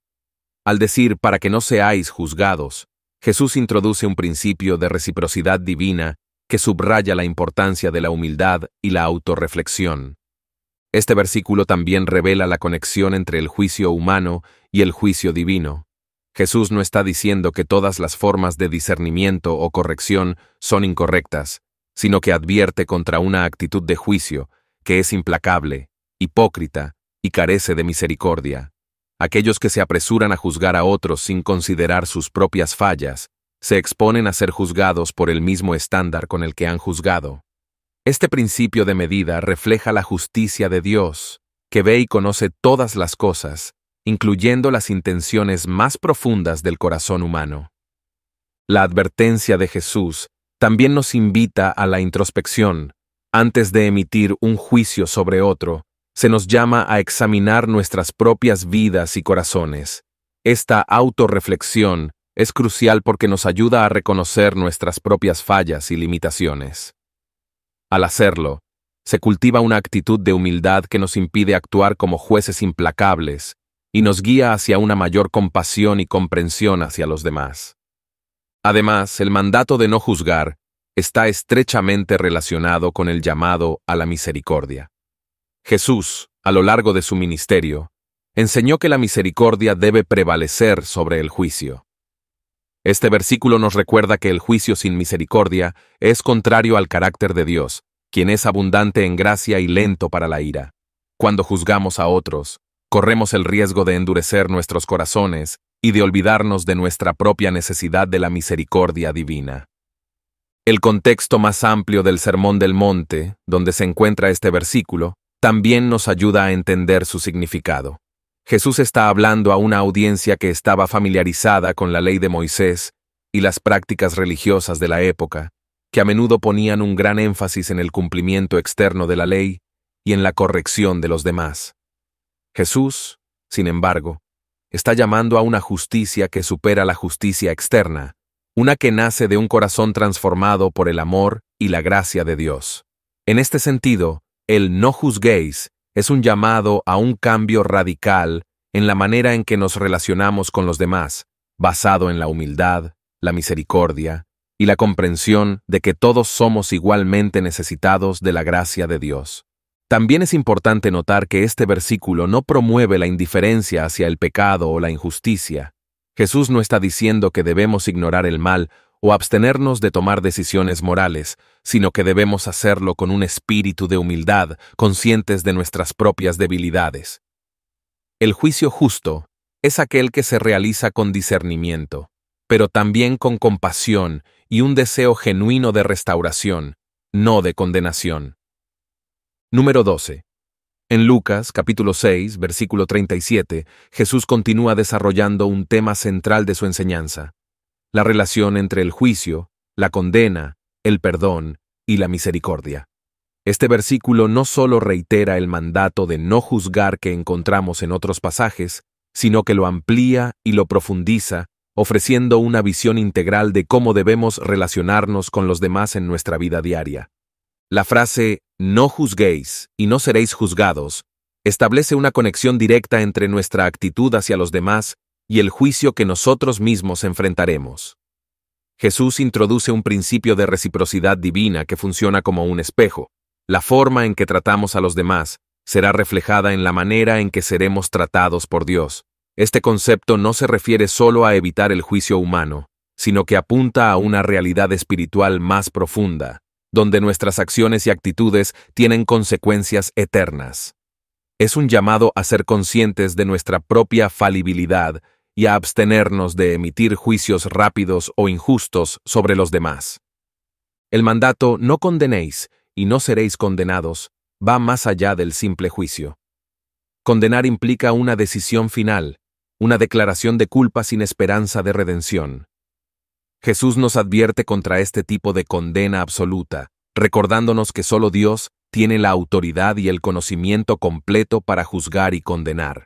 Al decir, para que no seáis juzgados, Jesús introduce un principio de reciprocidad divina que subraya la importancia de la humildad y la autorreflexión. Este versículo también revela la conexión entre el juicio humano y el juicio divino. Jesús no está diciendo que todas las formas de discernimiento o corrección son incorrectas, sino que advierte contra una actitud de juicio que es implacable, hipócrita y carece de misericordia. Aquellos que se apresuran a juzgar a otros sin considerar sus propias fallas, se exponen a ser juzgados por el mismo estándar con el que han juzgado. Este principio de medida refleja la justicia de Dios, que ve y conoce todas las cosas, incluyendo las intenciones más profundas del corazón humano. La advertencia de Jesús también nos invita a la introspección. Antes de emitir un juicio sobre otro, se nos llama a examinar nuestras propias vidas y corazones. Esta autorreflexión es crucial porque nos ayuda a reconocer nuestras propias fallas y limitaciones. Al hacerlo, se cultiva una actitud de humildad que nos impide actuar como jueces implacables y nos guía hacia una mayor compasión y comprensión hacia los demás. Además, el mandato de no juzgar está estrechamente relacionado con el llamado a la misericordia. Jesús, a lo largo de su ministerio, enseñó que la misericordia debe prevalecer sobre el juicio. Este versículo nos recuerda que el juicio sin misericordia es contrario al carácter de Dios, quien es abundante en gracia y lento para la ira. Cuando juzgamos a otros, corremos el riesgo de endurecer nuestros corazones y de olvidarnos de nuestra propia necesidad de la misericordia divina. El contexto más amplio del Sermón del Monte, donde se encuentra este versículo, también nos ayuda a entender su significado. Jesús está hablando a una audiencia que estaba familiarizada con la ley de Moisés y las prácticas religiosas de la época, que a menudo ponían un gran énfasis en el cumplimiento externo de la ley y en la corrección de los demás. Jesús, sin embargo, está llamando a una justicia que supera la justicia externa, una que nace de un corazón transformado por el amor y la gracia de Dios. En este sentido, el no juzguéis es un llamado a un cambio radical en la manera en que nos relacionamos con los demás, basado en la humildad, la misericordia y la comprensión de que todos somos igualmente necesitados de la gracia de Dios. También es importante notar que este versículo no promueve la indiferencia hacia el pecado o la injusticia. Jesús no está diciendo que debemos ignorar el mal o abstenernos de tomar decisiones morales, sino que debemos hacerlo con un espíritu de humildad, conscientes de nuestras propias debilidades. El juicio justo es aquel que se realiza con discernimiento, pero también con compasión y un deseo genuino de restauración, no de condenación. Número 12. En Lucas capítulo 6, versículo 37, Jesús continúa desarrollando un tema central de su enseñanza, la relación entre el juicio, la condena, el perdón y la misericordia. Este versículo no solo reitera el mandato de no juzgar que encontramos en otros pasajes, sino que lo amplía y lo profundiza, ofreciendo una visión integral de cómo debemos relacionarnos con los demás en nuestra vida diaria. La frase no juzguéis y no seréis juzgados, establece una conexión directa entre nuestra actitud hacia los demás y el juicio que nosotros mismos enfrentaremos. Jesús introduce un principio de reciprocidad divina que funciona como un espejo. La forma en que tratamos a los demás será reflejada en la manera en que seremos tratados por Dios. Este concepto no se refiere solo a evitar el juicio humano, sino que apunta a una realidad espiritual más profunda, donde nuestras acciones y actitudes tienen consecuencias eternas. Es un llamado a ser conscientes de nuestra propia falibilidad y a abstenernos de emitir juicios rápidos o injustos sobre los demás. El mandato no condenéis y no seréis condenados va más allá del simple juicio. Condenar implica una decisión final, una declaración de culpa sin esperanza de redención. Jesús nos advierte contra este tipo de condena absoluta, recordándonos que solo Dios tiene la autoridad y el conocimiento completo para juzgar y condenar.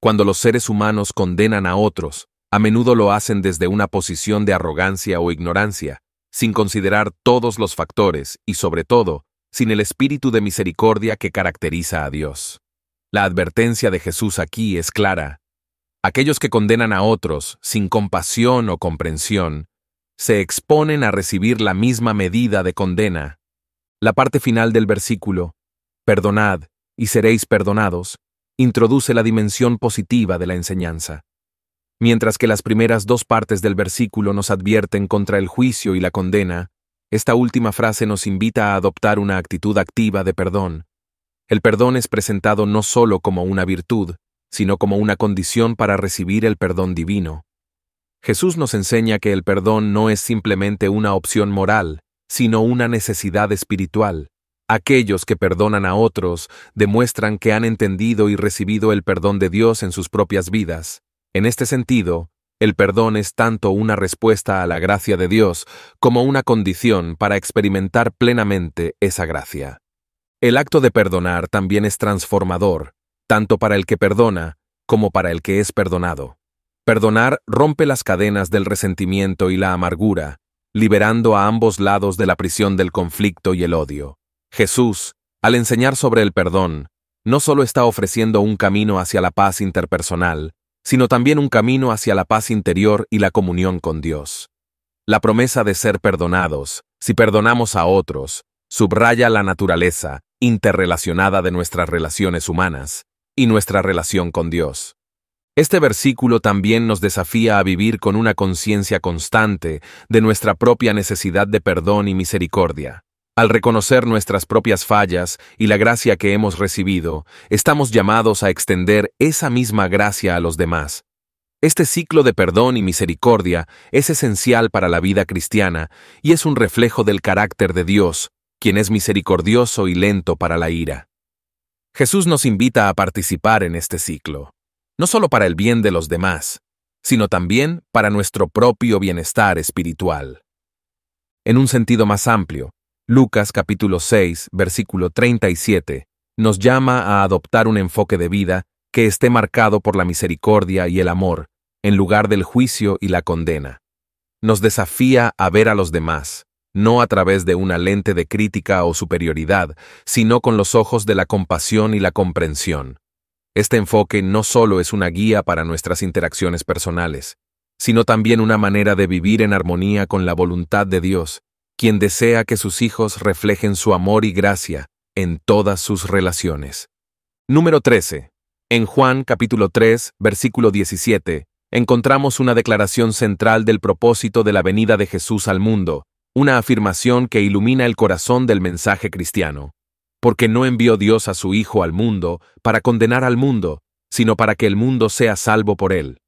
Cuando los seres humanos condenan a otros, a menudo lo hacen desde una posición de arrogancia o ignorancia, sin considerar todos los factores y, sobre todo, sin el espíritu de misericordia que caracteriza a Dios. La advertencia de Jesús aquí es clara. Aquellos que condenan a otros sin compasión o comprensión se exponen a recibir la misma medida de condena. La parte final del versículo, perdonad y seréis perdonados, introduce la dimensión positiva de la enseñanza. Mientras que las primeras dos partes del versículo nos advierten contra el juicio y la condena, esta última frase nos invita a adoptar una actitud activa de perdón. El perdón es presentado no solo como una virtud, sino como una condición para recibir el perdón divino. Jesús nos enseña que el perdón no es simplemente una opción moral, sino una necesidad espiritual. Aquellos que perdonan a otros demuestran que han entendido y recibido el perdón de Dios en sus propias vidas. En este sentido, el perdón es tanto una respuesta a la gracia de Dios como una condición para experimentar plenamente esa gracia. El acto de perdonar también es transformador, tanto para el que perdona como para el que es perdonado. Perdonar rompe las cadenas del resentimiento y la amargura, liberando a ambos lados de la prisión del conflicto y el odio. Jesús, al enseñar sobre el perdón, no solo está ofreciendo un camino hacia la paz interpersonal, sino también un camino hacia la paz interior y la comunión con Dios. La promesa de ser perdonados, si perdonamos a otros, subraya la naturaleza interrelacionada de nuestras relaciones humanas y nuestra relación con Dios. Este versículo también nos desafía a vivir con una conciencia constante de nuestra propia necesidad de perdón y misericordia. Al reconocer nuestras propias fallas y la gracia que hemos recibido, estamos llamados a extender esa misma gracia a los demás. Este ciclo de perdón y misericordia es esencial para la vida cristiana y es un reflejo del carácter de Dios, quien es misericordioso y lento para la ira. Jesús nos invita a participar en este ciclo no solo para el bien de los demás, sino también para nuestro propio bienestar espiritual. En un sentido más amplio, Lucas capítulo 6, versículo 37, nos llama a adoptar un enfoque de vida que esté marcado por la misericordia y el amor, en lugar del juicio y la condena. Nos desafía a ver a los demás, no a través de una lente de crítica o superioridad, sino con los ojos de la compasión y la comprensión. Este enfoque no solo es una guía para nuestras interacciones personales, sino también una manera de vivir en armonía con la voluntad de Dios, quien desea que sus hijos reflejen su amor y gracia en todas sus relaciones. Número 13. En Juan capítulo 3, versículo 17, encontramos una declaración central del propósito de la venida de Jesús al mundo, una afirmación que ilumina el corazón del mensaje cristiano porque no envió Dios a su Hijo al mundo para condenar al mundo, sino para que el mundo sea salvo por él.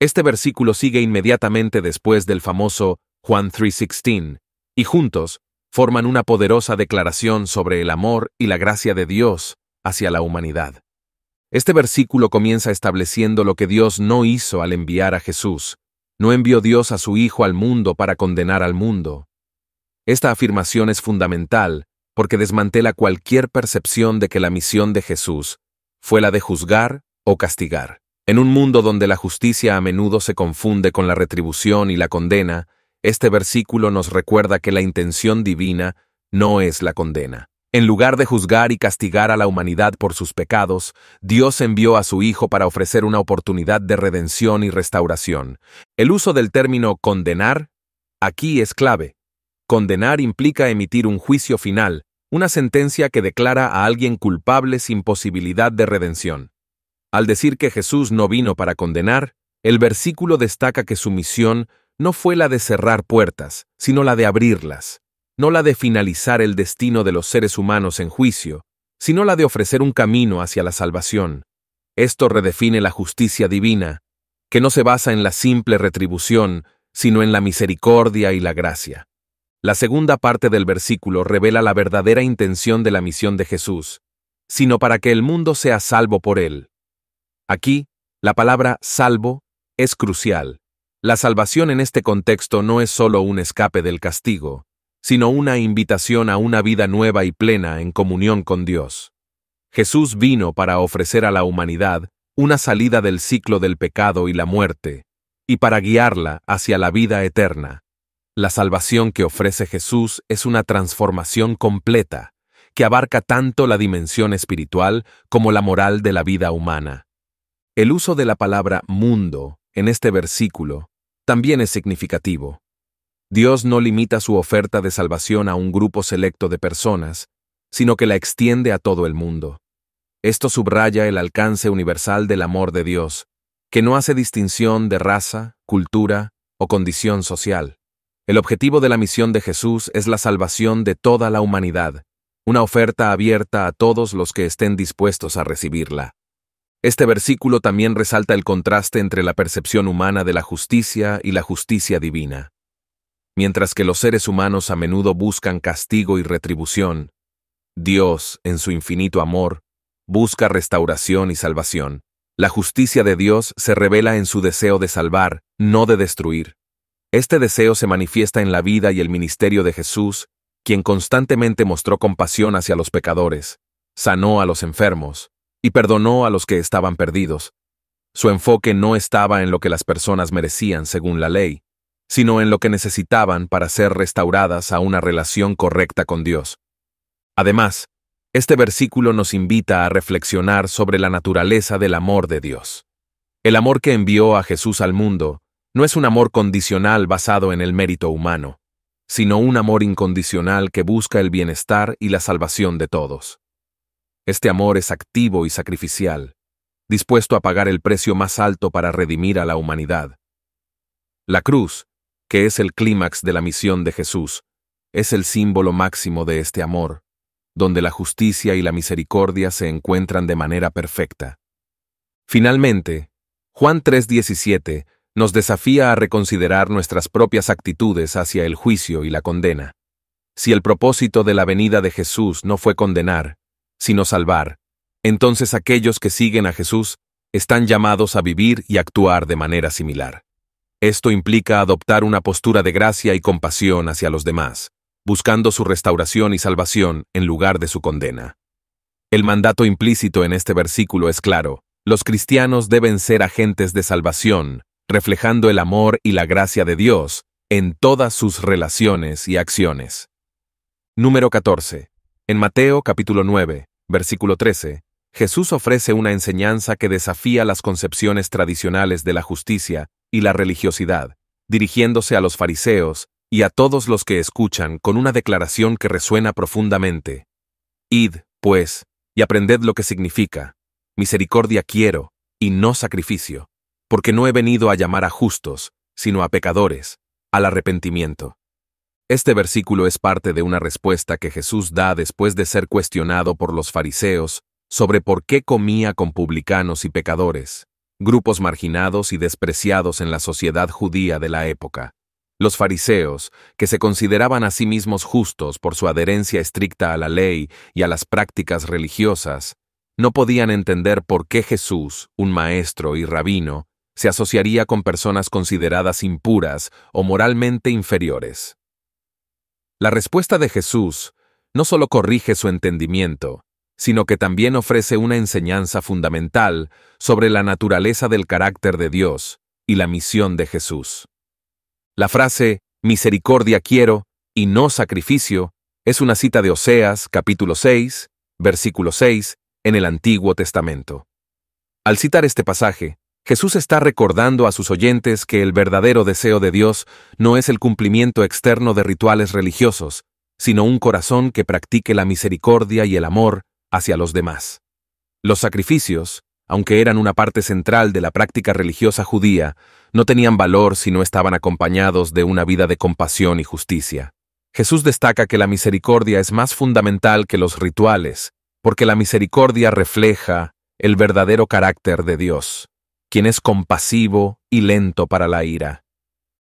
Este versículo sigue inmediatamente después del famoso Juan 3:16, y juntos forman una poderosa declaración sobre el amor y la gracia de Dios hacia la humanidad. Este versículo comienza estableciendo lo que Dios no hizo al enviar a Jesús. No envió Dios a su Hijo al mundo para condenar al mundo. Esta afirmación es fundamental porque desmantela cualquier percepción de que la misión de Jesús fue la de juzgar o castigar. En un mundo donde la justicia a menudo se confunde con la retribución y la condena, este versículo nos recuerda que la intención divina no es la condena. En lugar de juzgar y castigar a la humanidad por sus pecados, Dios envió a su Hijo para ofrecer una oportunidad de redención y restauración. El uso del término condenar aquí es clave, Condenar implica emitir un juicio final, una sentencia que declara a alguien culpable sin posibilidad de redención. Al decir que Jesús no vino para condenar, el versículo destaca que su misión no fue la de cerrar puertas, sino la de abrirlas, no la de finalizar el destino de los seres humanos en juicio, sino la de ofrecer un camino hacia la salvación. Esto redefine la justicia divina, que no se basa en la simple retribución, sino en la misericordia y la gracia. La segunda parte del versículo revela la verdadera intención de la misión de Jesús, sino para que el mundo sea salvo por él. Aquí, la palabra salvo es crucial. La salvación en este contexto no es solo un escape del castigo, sino una invitación a una vida nueva y plena en comunión con Dios. Jesús vino para ofrecer a la humanidad una salida del ciclo del pecado y la muerte, y para guiarla hacia la vida eterna. La salvación que ofrece Jesús es una transformación completa, que abarca tanto la dimensión espiritual como la moral de la vida humana. El uso de la palabra mundo en este versículo también es significativo. Dios no limita su oferta de salvación a un grupo selecto de personas, sino que la extiende a todo el mundo. Esto subraya el alcance universal del amor de Dios, que no hace distinción de raza, cultura o condición social. El objetivo de la misión de Jesús es la salvación de toda la humanidad, una oferta abierta a todos los que estén dispuestos a recibirla. Este versículo también resalta el contraste entre la percepción humana de la justicia y la justicia divina. Mientras que los seres humanos a menudo buscan castigo y retribución, Dios, en su infinito amor, busca restauración y salvación. La justicia de Dios se revela en su deseo de salvar, no de destruir. Este deseo se manifiesta en la vida y el ministerio de Jesús, quien constantemente mostró compasión hacia los pecadores, sanó a los enfermos y perdonó a los que estaban perdidos. Su enfoque no estaba en lo que las personas merecían según la ley, sino en lo que necesitaban para ser restauradas a una relación correcta con Dios. Además, este versículo nos invita a reflexionar sobre la naturaleza del amor de Dios. El amor que envió a Jesús al mundo no es un amor condicional basado en el mérito humano, sino un amor incondicional que busca el bienestar y la salvación de todos. Este amor es activo y sacrificial, dispuesto a pagar el precio más alto para redimir a la humanidad. La cruz, que es el clímax de la misión de Jesús, es el símbolo máximo de este amor, donde la justicia y la misericordia se encuentran de manera perfecta. Finalmente, Juan 3:17 nos desafía a reconsiderar nuestras propias actitudes hacia el juicio y la condena. Si el propósito de la venida de Jesús no fue condenar, sino salvar, entonces aquellos que siguen a Jesús están llamados a vivir y actuar de manera similar. Esto implica adoptar una postura de gracia y compasión hacia los demás, buscando su restauración y salvación en lugar de su condena. El mandato implícito en este versículo es claro, los cristianos deben ser agentes de salvación, reflejando el amor y la gracia de Dios en todas sus relaciones y acciones. Número 14. En Mateo capítulo 9, versículo 13, Jesús ofrece una enseñanza que desafía las concepciones tradicionales de la justicia y la religiosidad, dirigiéndose a los fariseos y a todos los que escuchan con una declaración que resuena profundamente. Id, pues, y aprended lo que significa. Misericordia quiero, y no sacrificio porque no he venido a llamar a justos, sino a pecadores, al arrepentimiento. Este versículo es parte de una respuesta que Jesús da después de ser cuestionado por los fariseos sobre por qué comía con publicanos y pecadores, grupos marginados y despreciados en la sociedad judía de la época. Los fariseos, que se consideraban a sí mismos justos por su adherencia estricta a la ley y a las prácticas religiosas, no podían entender por qué Jesús, un maestro y rabino, se asociaría con personas consideradas impuras o moralmente inferiores. La respuesta de Jesús no solo corrige su entendimiento, sino que también ofrece una enseñanza fundamental sobre la naturaleza del carácter de Dios y la misión de Jesús. La frase misericordia quiero y no sacrificio es una cita de Oseas capítulo 6, versículo 6, en el Antiguo Testamento. Al citar este pasaje, Jesús está recordando a sus oyentes que el verdadero deseo de Dios no es el cumplimiento externo de rituales religiosos, sino un corazón que practique la misericordia y el amor hacia los demás. Los sacrificios, aunque eran una parte central de la práctica religiosa judía, no tenían valor si no estaban acompañados de una vida de compasión y justicia. Jesús destaca que la misericordia es más fundamental que los rituales, porque la misericordia refleja el verdadero carácter de Dios quien es compasivo y lento para la ira.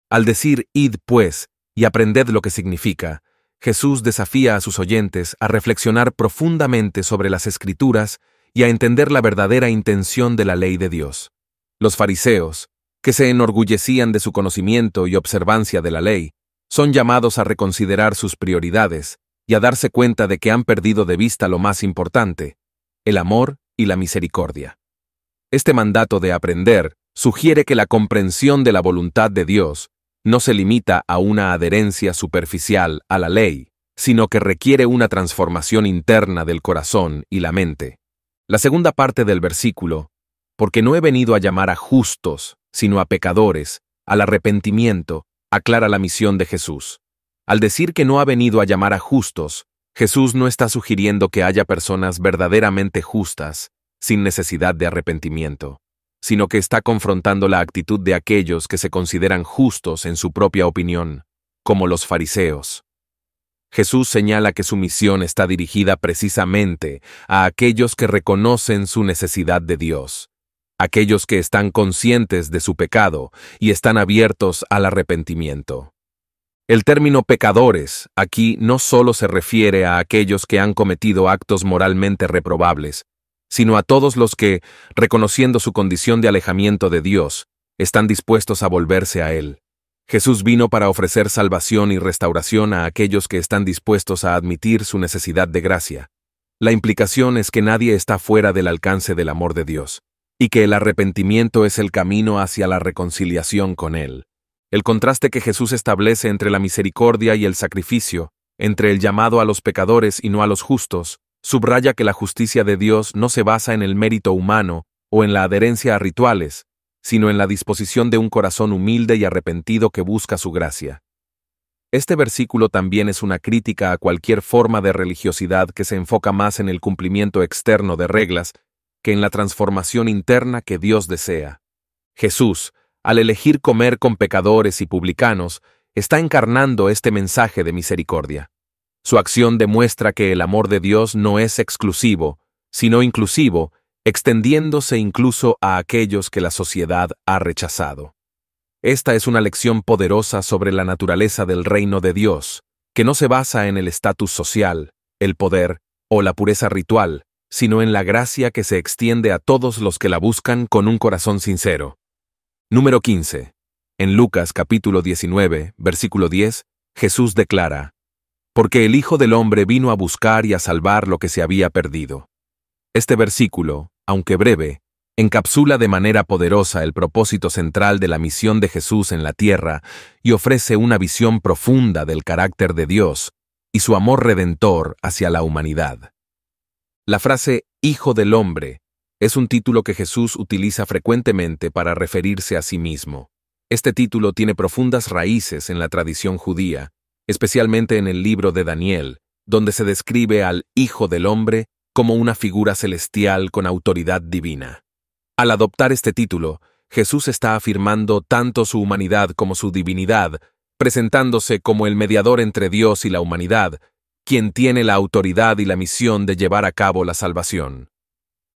Al decir id pues y aprended lo que significa, Jesús desafía a sus oyentes a reflexionar profundamente sobre las escrituras y a entender la verdadera intención de la ley de Dios. Los fariseos, que se enorgullecían de su conocimiento y observancia de la ley, son llamados a reconsiderar sus prioridades y a darse cuenta de que han perdido de vista lo más importante, el amor y la misericordia. Este mandato de aprender sugiere que la comprensión de la voluntad de Dios no se limita a una adherencia superficial a la ley, sino que requiere una transformación interna del corazón y la mente. La segunda parte del versículo, porque no he venido a llamar a justos, sino a pecadores, al arrepentimiento, aclara la misión de Jesús. Al decir que no ha venido a llamar a justos, Jesús no está sugiriendo que haya personas verdaderamente justas, sin necesidad de arrepentimiento, sino que está confrontando la actitud de aquellos que se consideran justos en su propia opinión, como los fariseos. Jesús señala que su misión está dirigida precisamente a aquellos que reconocen su necesidad de Dios, aquellos que están conscientes de su pecado y están abiertos al arrepentimiento. El término pecadores aquí no solo se refiere a aquellos que han cometido actos moralmente reprobables, sino a todos los que, reconociendo su condición de alejamiento de Dios, están dispuestos a volverse a Él. Jesús vino para ofrecer salvación y restauración a aquellos que están dispuestos a admitir su necesidad de gracia. La implicación es que nadie está fuera del alcance del amor de Dios, y que el arrepentimiento es el camino hacia la reconciliación con Él. El contraste que Jesús establece entre la misericordia y el sacrificio, entre el llamado a los pecadores y no a los justos, Subraya que la justicia de Dios no se basa en el mérito humano o en la adherencia a rituales, sino en la disposición de un corazón humilde y arrepentido que busca su gracia. Este versículo también es una crítica a cualquier forma de religiosidad que se enfoca más en el cumplimiento externo de reglas que en la transformación interna que Dios desea. Jesús, al elegir comer con pecadores y publicanos, está encarnando este mensaje de misericordia. Su acción demuestra que el amor de Dios no es exclusivo, sino inclusivo, extendiéndose incluso a aquellos que la sociedad ha rechazado. Esta es una lección poderosa sobre la naturaleza del reino de Dios, que no se basa en el estatus social, el poder o la pureza ritual, sino en la gracia que se extiende a todos los que la buscan con un corazón sincero. Número 15. En Lucas capítulo 19, versículo 10, Jesús declara, porque el Hijo del Hombre vino a buscar y a salvar lo que se había perdido. Este versículo, aunque breve, encapsula de manera poderosa el propósito central de la misión de Jesús en la tierra y ofrece una visión profunda del carácter de Dios y su amor redentor hacia la humanidad. La frase Hijo del Hombre es un título que Jesús utiliza frecuentemente para referirse a sí mismo. Este título tiene profundas raíces en la tradición judía especialmente en el libro de Daniel, donde se describe al Hijo del Hombre como una figura celestial con autoridad divina. Al adoptar este título, Jesús está afirmando tanto su humanidad como su divinidad, presentándose como el mediador entre Dios y la humanidad, quien tiene la autoridad y la misión de llevar a cabo la salvación.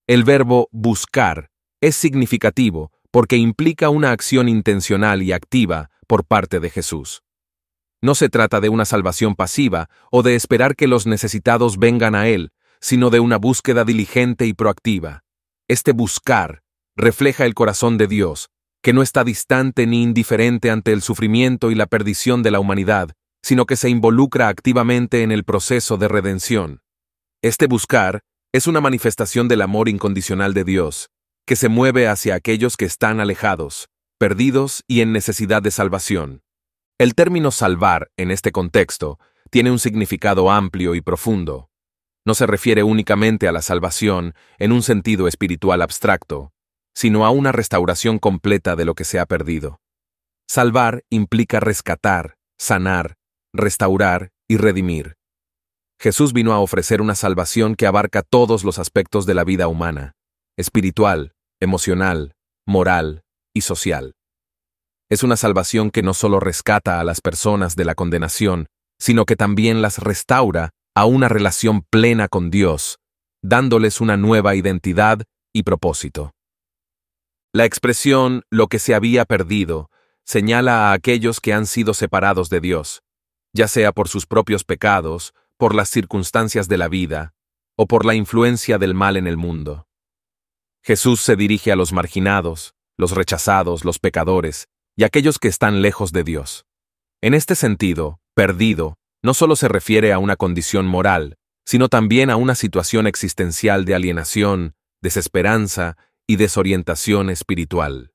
El verbo buscar es significativo porque implica una acción intencional y activa por parte de Jesús. No se trata de una salvación pasiva o de esperar que los necesitados vengan a Él, sino de una búsqueda diligente y proactiva. Este buscar refleja el corazón de Dios, que no está distante ni indiferente ante el sufrimiento y la perdición de la humanidad, sino que se involucra activamente en el proceso de redención. Este buscar es una manifestación del amor incondicional de Dios, que se mueve hacia aquellos que están alejados, perdidos y en necesidad de salvación. El término salvar, en este contexto, tiene un significado amplio y profundo. No se refiere únicamente a la salvación en un sentido espiritual abstracto, sino a una restauración completa de lo que se ha perdido. Salvar implica rescatar, sanar, restaurar y redimir. Jesús vino a ofrecer una salvación que abarca todos los aspectos de la vida humana, espiritual, emocional, moral y social. Es una salvación que no solo rescata a las personas de la condenación, sino que también las restaura a una relación plena con Dios, dándoles una nueva identidad y propósito. La expresión lo que se había perdido señala a aquellos que han sido separados de Dios, ya sea por sus propios pecados, por las circunstancias de la vida, o por la influencia del mal en el mundo. Jesús se dirige a los marginados, los rechazados, los pecadores, y aquellos que están lejos de Dios. En este sentido, perdido, no solo se refiere a una condición moral, sino también a una situación existencial de alienación, desesperanza y desorientación espiritual.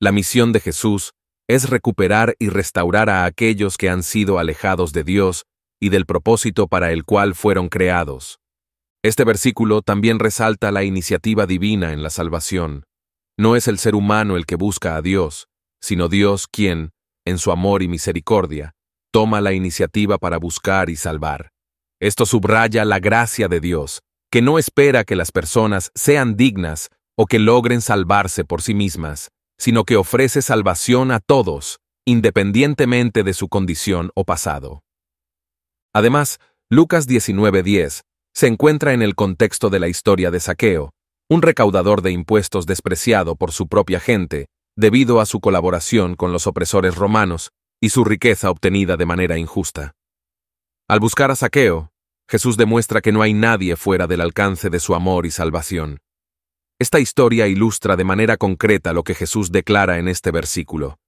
La misión de Jesús es recuperar y restaurar a aquellos que han sido alejados de Dios y del propósito para el cual fueron creados. Este versículo también resalta la iniciativa divina en la salvación. No es el ser humano el que busca a Dios, sino Dios quien, en su amor y misericordia, toma la iniciativa para buscar y salvar. Esto subraya la gracia de Dios, que no espera que las personas sean dignas o que logren salvarse por sí mismas, sino que ofrece salvación a todos, independientemente de su condición o pasado. Además, Lucas 19:10 se encuentra en el contexto de la historia de Saqueo, un recaudador de impuestos despreciado por su propia gente, debido a su colaboración con los opresores romanos y su riqueza obtenida de manera injusta. Al buscar a Saqueo, Jesús demuestra que no hay nadie fuera del alcance de su amor y salvación. Esta historia ilustra de manera concreta lo que Jesús declara en este versículo.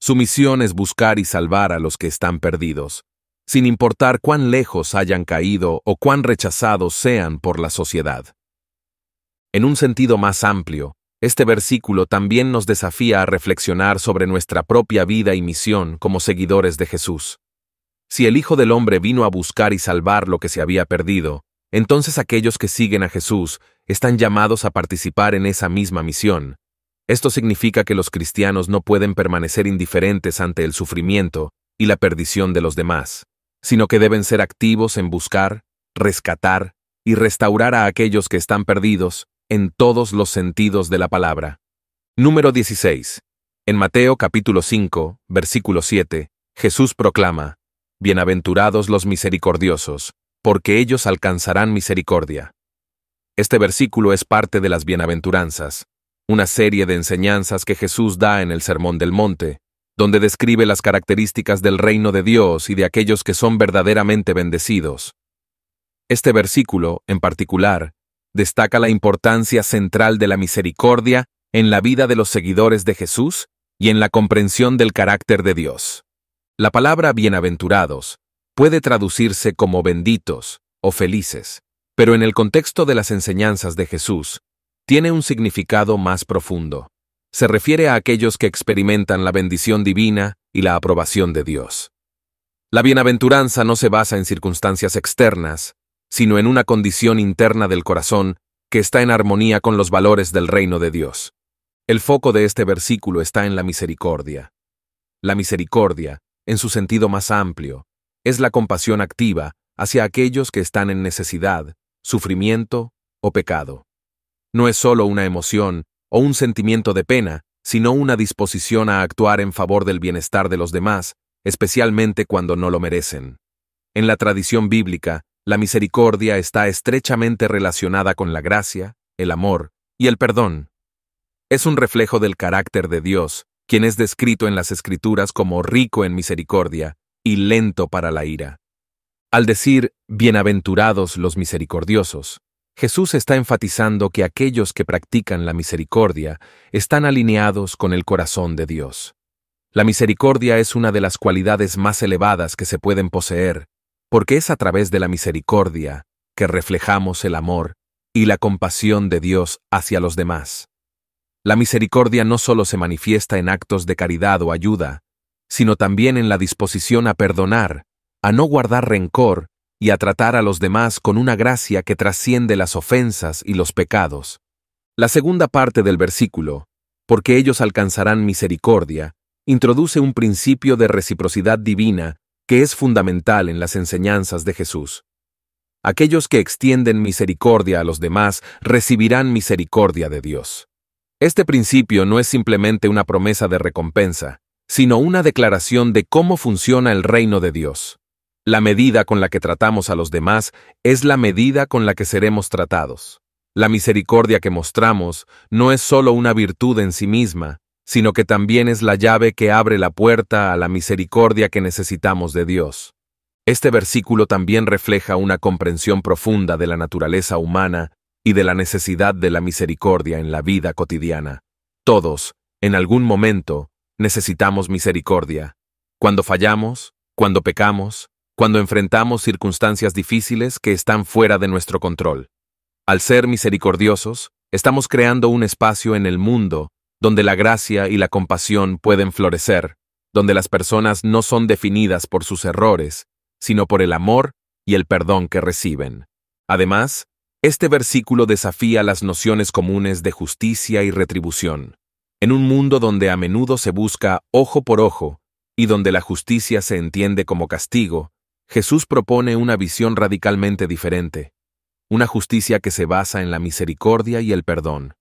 Su misión es buscar y salvar a los que están perdidos, sin importar cuán lejos hayan caído o cuán rechazados sean por la sociedad. En un sentido más amplio, este versículo también nos desafía a reflexionar sobre nuestra propia vida y misión como seguidores de Jesús. Si el Hijo del Hombre vino a buscar y salvar lo que se había perdido, entonces aquellos que siguen a Jesús están llamados a participar en esa misma misión. Esto significa que los cristianos no pueden permanecer indiferentes ante el sufrimiento y la perdición de los demás, sino que deben ser activos en buscar, rescatar y restaurar a aquellos que están perdidos en todos los sentidos de la palabra. Número 16. En Mateo capítulo 5, versículo 7, Jesús proclama, Bienaventurados los misericordiosos, porque ellos alcanzarán misericordia. Este versículo es parte de las bienaventuranzas, una serie de enseñanzas que Jesús da en el Sermón del Monte, donde describe las características del reino de Dios y de aquellos que son verdaderamente bendecidos. Este versículo, en particular, destaca la importancia central de la misericordia en la vida de los seguidores de Jesús y en la comprensión del carácter de Dios. La palabra bienaventurados puede traducirse como benditos o felices, pero en el contexto de las enseñanzas de Jesús, tiene un significado más profundo. Se refiere a aquellos que experimentan la bendición divina y la aprobación de Dios. La bienaventuranza no se basa en circunstancias externas, sino en una condición interna del corazón que está en armonía con los valores del reino de Dios. El foco de este versículo está en la misericordia. La misericordia, en su sentido más amplio, es la compasión activa hacia aquellos que están en necesidad, sufrimiento o pecado. No es solo una emoción o un sentimiento de pena, sino una disposición a actuar en favor del bienestar de los demás, especialmente cuando no lo merecen. En la tradición bíblica, la misericordia está estrechamente relacionada con la gracia, el amor y el perdón. Es un reflejo del carácter de Dios, quien es descrito en las Escrituras como rico en misericordia y lento para la ira. Al decir, bienaventurados los misericordiosos, Jesús está enfatizando que aquellos que practican la misericordia están alineados con el corazón de Dios. La misericordia es una de las cualidades más elevadas que se pueden poseer, porque es a través de la misericordia que reflejamos el amor y la compasión de Dios hacia los demás. La misericordia no solo se manifiesta en actos de caridad o ayuda, sino también en la disposición a perdonar, a no guardar rencor y a tratar a los demás con una gracia que trasciende las ofensas y los pecados. La segunda parte del versículo, porque ellos alcanzarán misericordia, introduce un principio de reciprocidad divina que es fundamental en las enseñanzas de Jesús. Aquellos que extienden misericordia a los demás recibirán misericordia de Dios. Este principio no es simplemente una promesa de recompensa, sino una declaración de cómo funciona el reino de Dios. La medida con la que tratamos a los demás es la medida con la que seremos tratados. La misericordia que mostramos no es solo una virtud en sí misma, sino que también es la llave que abre la puerta a la misericordia que necesitamos de Dios. Este versículo también refleja una comprensión profunda de la naturaleza humana y de la necesidad de la misericordia en la vida cotidiana. Todos, en algún momento, necesitamos misericordia. Cuando fallamos, cuando pecamos, cuando enfrentamos circunstancias difíciles que están fuera de nuestro control. Al ser misericordiosos, estamos creando un espacio en el mundo donde la gracia y la compasión pueden florecer, donde las personas no son definidas por sus errores, sino por el amor y el perdón que reciben. Además, este versículo desafía las nociones comunes de justicia y retribución. En un mundo donde a menudo se busca ojo por ojo y donde la justicia se entiende como castigo, Jesús propone una visión radicalmente diferente, una justicia que se basa en la misericordia y el perdón.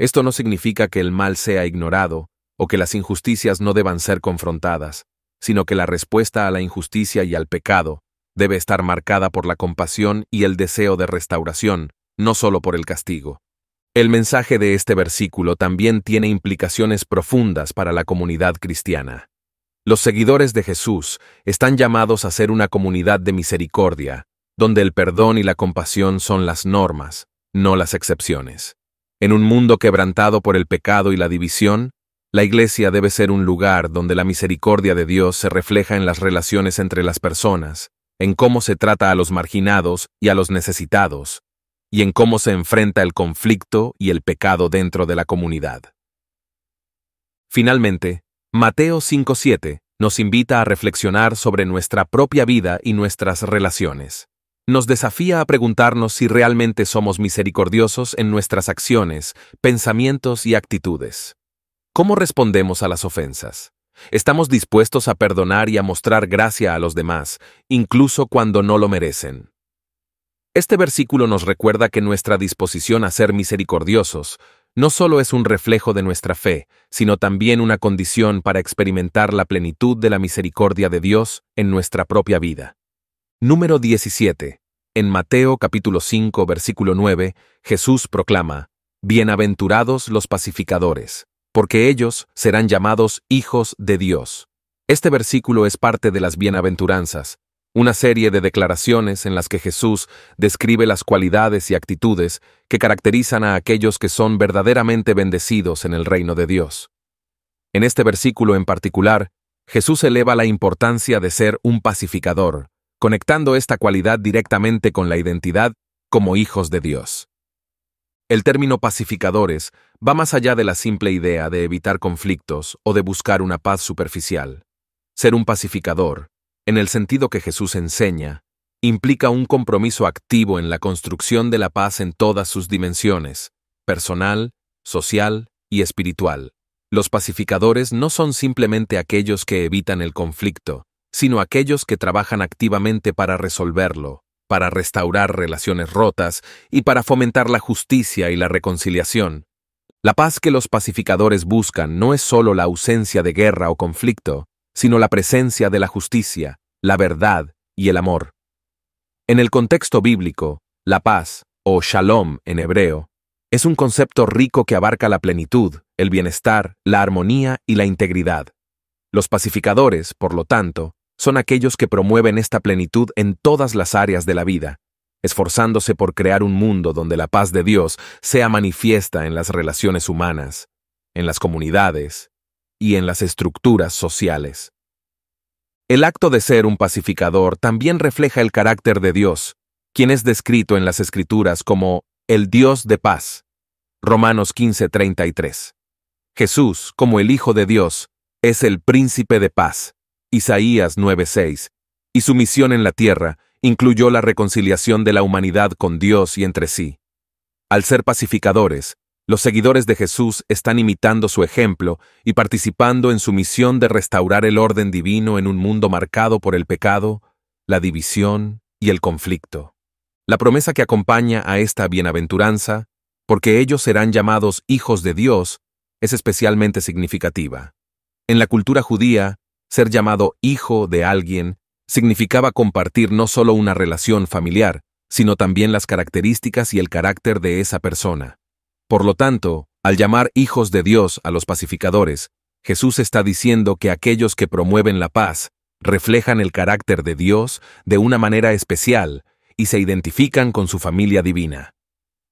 Esto no significa que el mal sea ignorado o que las injusticias no deban ser confrontadas, sino que la respuesta a la injusticia y al pecado debe estar marcada por la compasión y el deseo de restauración, no solo por el castigo. El mensaje de este versículo también tiene implicaciones profundas para la comunidad cristiana. Los seguidores de Jesús están llamados a ser una comunidad de misericordia, donde el perdón y la compasión son las normas, no las excepciones. En un mundo quebrantado por el pecado y la división, la Iglesia debe ser un lugar donde la misericordia de Dios se refleja en las relaciones entre las personas, en cómo se trata a los marginados y a los necesitados, y en cómo se enfrenta el conflicto y el pecado dentro de la comunidad. Finalmente, Mateo 5.7 nos invita a reflexionar sobre nuestra propia vida y nuestras relaciones nos desafía a preguntarnos si realmente somos misericordiosos en nuestras acciones, pensamientos y actitudes. ¿Cómo respondemos a las ofensas? ¿Estamos dispuestos a perdonar y a mostrar gracia a los demás, incluso cuando no lo merecen? Este versículo nos recuerda que nuestra disposición a ser misericordiosos no solo es un reflejo de nuestra fe, sino también una condición para experimentar la plenitud de la misericordia de Dios en nuestra propia vida. Número 17. En Mateo capítulo 5 versículo 9, Jesús proclama, Bienaventurados los pacificadores, porque ellos serán llamados hijos de Dios. Este versículo es parte de las bienaventuranzas, una serie de declaraciones en las que Jesús describe las cualidades y actitudes que caracterizan a aquellos que son verdaderamente bendecidos en el reino de Dios. En este versículo en particular, Jesús eleva la importancia de ser un pacificador, conectando esta cualidad directamente con la identidad como hijos de Dios. El término pacificadores va más allá de la simple idea de evitar conflictos o de buscar una paz superficial. Ser un pacificador, en el sentido que Jesús enseña, implica un compromiso activo en la construcción de la paz en todas sus dimensiones, personal, social y espiritual. Los pacificadores no son simplemente aquellos que evitan el conflicto, sino aquellos que trabajan activamente para resolverlo, para restaurar relaciones rotas y para fomentar la justicia y la reconciliación. La paz que los pacificadores buscan no es solo la ausencia de guerra o conflicto, sino la presencia de la justicia, la verdad y el amor. En el contexto bíblico, la paz, o shalom en hebreo, es un concepto rico que abarca la plenitud, el bienestar, la armonía y la integridad. Los pacificadores, por lo tanto, son aquellos que promueven esta plenitud en todas las áreas de la vida, esforzándose por crear un mundo donde la paz de Dios sea manifiesta en las relaciones humanas, en las comunidades y en las estructuras sociales. El acto de ser un pacificador también refleja el carácter de Dios, quien es descrito en las Escrituras como el Dios de paz. Romanos 15:33. Jesús, como el Hijo de Dios, es el príncipe de paz Isaías 9:6, y su misión en la tierra incluyó la reconciliación de la humanidad con Dios y entre sí. Al ser pacificadores, los seguidores de Jesús están imitando su ejemplo y participando en su misión de restaurar el orden divino en un mundo marcado por el pecado, la división y el conflicto. La promesa que acompaña a esta bienaventuranza, porque ellos serán llamados hijos de Dios, es especialmente significativa. En la cultura judía, ser llamado hijo de alguien significaba compartir no solo una relación familiar, sino también las características y el carácter de esa persona. Por lo tanto, al llamar hijos de Dios a los pacificadores, Jesús está diciendo que aquellos que promueven la paz reflejan el carácter de Dios de una manera especial y se identifican con su familia divina.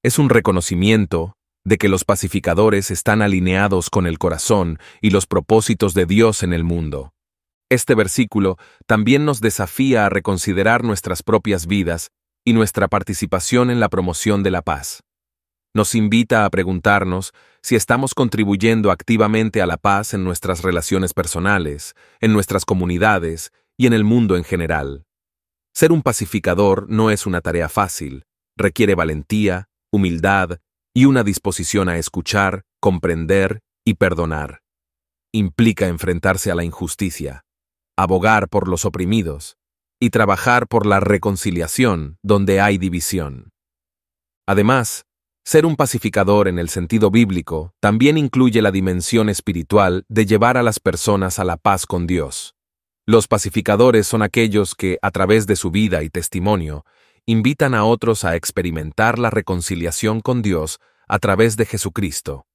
Es un reconocimiento de que los pacificadores están alineados con el corazón y los propósitos de Dios en el mundo. Este versículo también nos desafía a reconsiderar nuestras propias vidas y nuestra participación en la promoción de la paz. Nos invita a preguntarnos si estamos contribuyendo activamente a la paz en nuestras relaciones personales, en nuestras comunidades y en el mundo en general. Ser un pacificador no es una tarea fácil, requiere valentía, humildad y una disposición a escuchar, comprender y perdonar. Implica enfrentarse a la injusticia, abogar por los oprimidos y trabajar por la reconciliación donde hay división. Además, ser un pacificador en el sentido bíblico también incluye la dimensión espiritual de llevar a las personas a la paz con Dios. Los pacificadores son aquellos que, a través de su vida y testimonio, invitan a otros a experimentar la reconciliación con Dios a través de Jesucristo.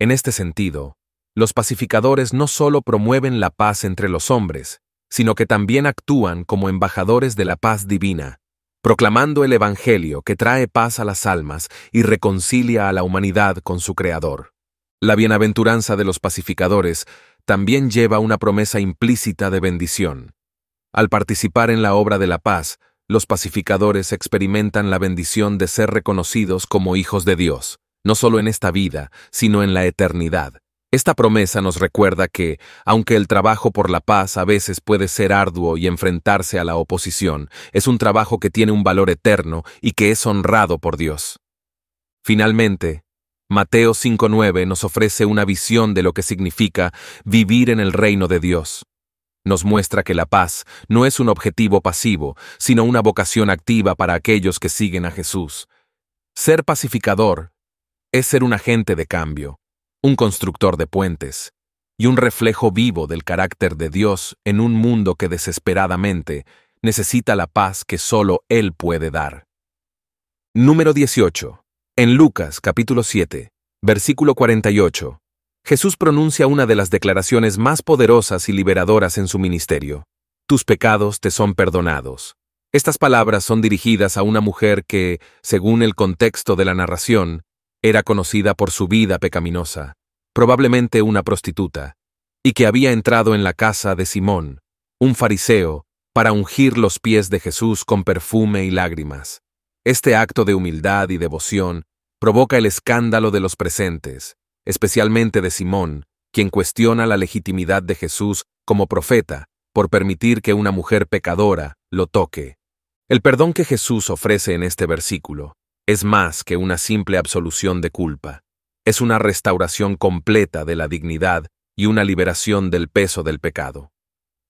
En este sentido, los pacificadores no solo promueven la paz entre los hombres, sino que también actúan como embajadores de la paz divina, proclamando el Evangelio que trae paz a las almas y reconcilia a la humanidad con su Creador. La bienaventuranza de los pacificadores también lleva una promesa implícita de bendición. Al participar en la obra de la paz, los pacificadores experimentan la bendición de ser reconocidos como hijos de Dios, no solo en esta vida, sino en la eternidad esta promesa nos recuerda que, aunque el trabajo por la paz a veces puede ser arduo y enfrentarse a la oposición, es un trabajo que tiene un valor eterno y que es honrado por Dios. Finalmente, Mateo 5.9 nos ofrece una visión de lo que significa vivir en el reino de Dios. Nos muestra que la paz no es un objetivo pasivo, sino una vocación activa para aquellos que siguen a Jesús. Ser pacificador es ser un agente de cambio un constructor de puentes, y un reflejo vivo del carácter de Dios en un mundo que desesperadamente necesita la paz que solo Él puede dar. Número 18. En Lucas capítulo 7, versículo 48, Jesús pronuncia una de las declaraciones más poderosas y liberadoras en su ministerio. Tus pecados te son perdonados. Estas palabras son dirigidas a una mujer que, según el contexto de la narración, era conocida por su vida pecaminosa, probablemente una prostituta, y que había entrado en la casa de Simón, un fariseo, para ungir los pies de Jesús con perfume y lágrimas. Este acto de humildad y devoción provoca el escándalo de los presentes, especialmente de Simón, quien cuestiona la legitimidad de Jesús como profeta por permitir que una mujer pecadora lo toque. El perdón que Jesús ofrece en este versículo es más que una simple absolución de culpa. Es una restauración completa de la dignidad y una liberación del peso del pecado.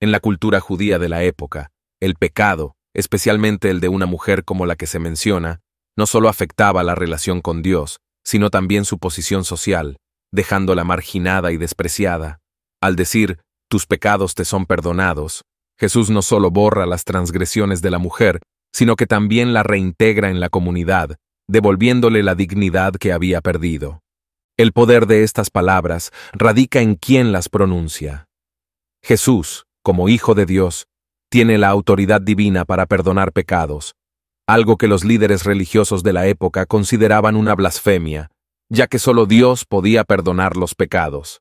En la cultura judía de la época, el pecado, especialmente el de una mujer como la que se menciona, no solo afectaba la relación con Dios, sino también su posición social, dejándola marginada y despreciada. Al decir, tus pecados te son perdonados, Jesús no solo borra las transgresiones de la mujer, sino que también la reintegra en la comunidad, devolviéndole la dignidad que había perdido. El poder de estas palabras radica en quien las pronuncia. Jesús, como Hijo de Dios, tiene la autoridad divina para perdonar pecados, algo que los líderes religiosos de la época consideraban una blasfemia, ya que solo Dios podía perdonar los pecados.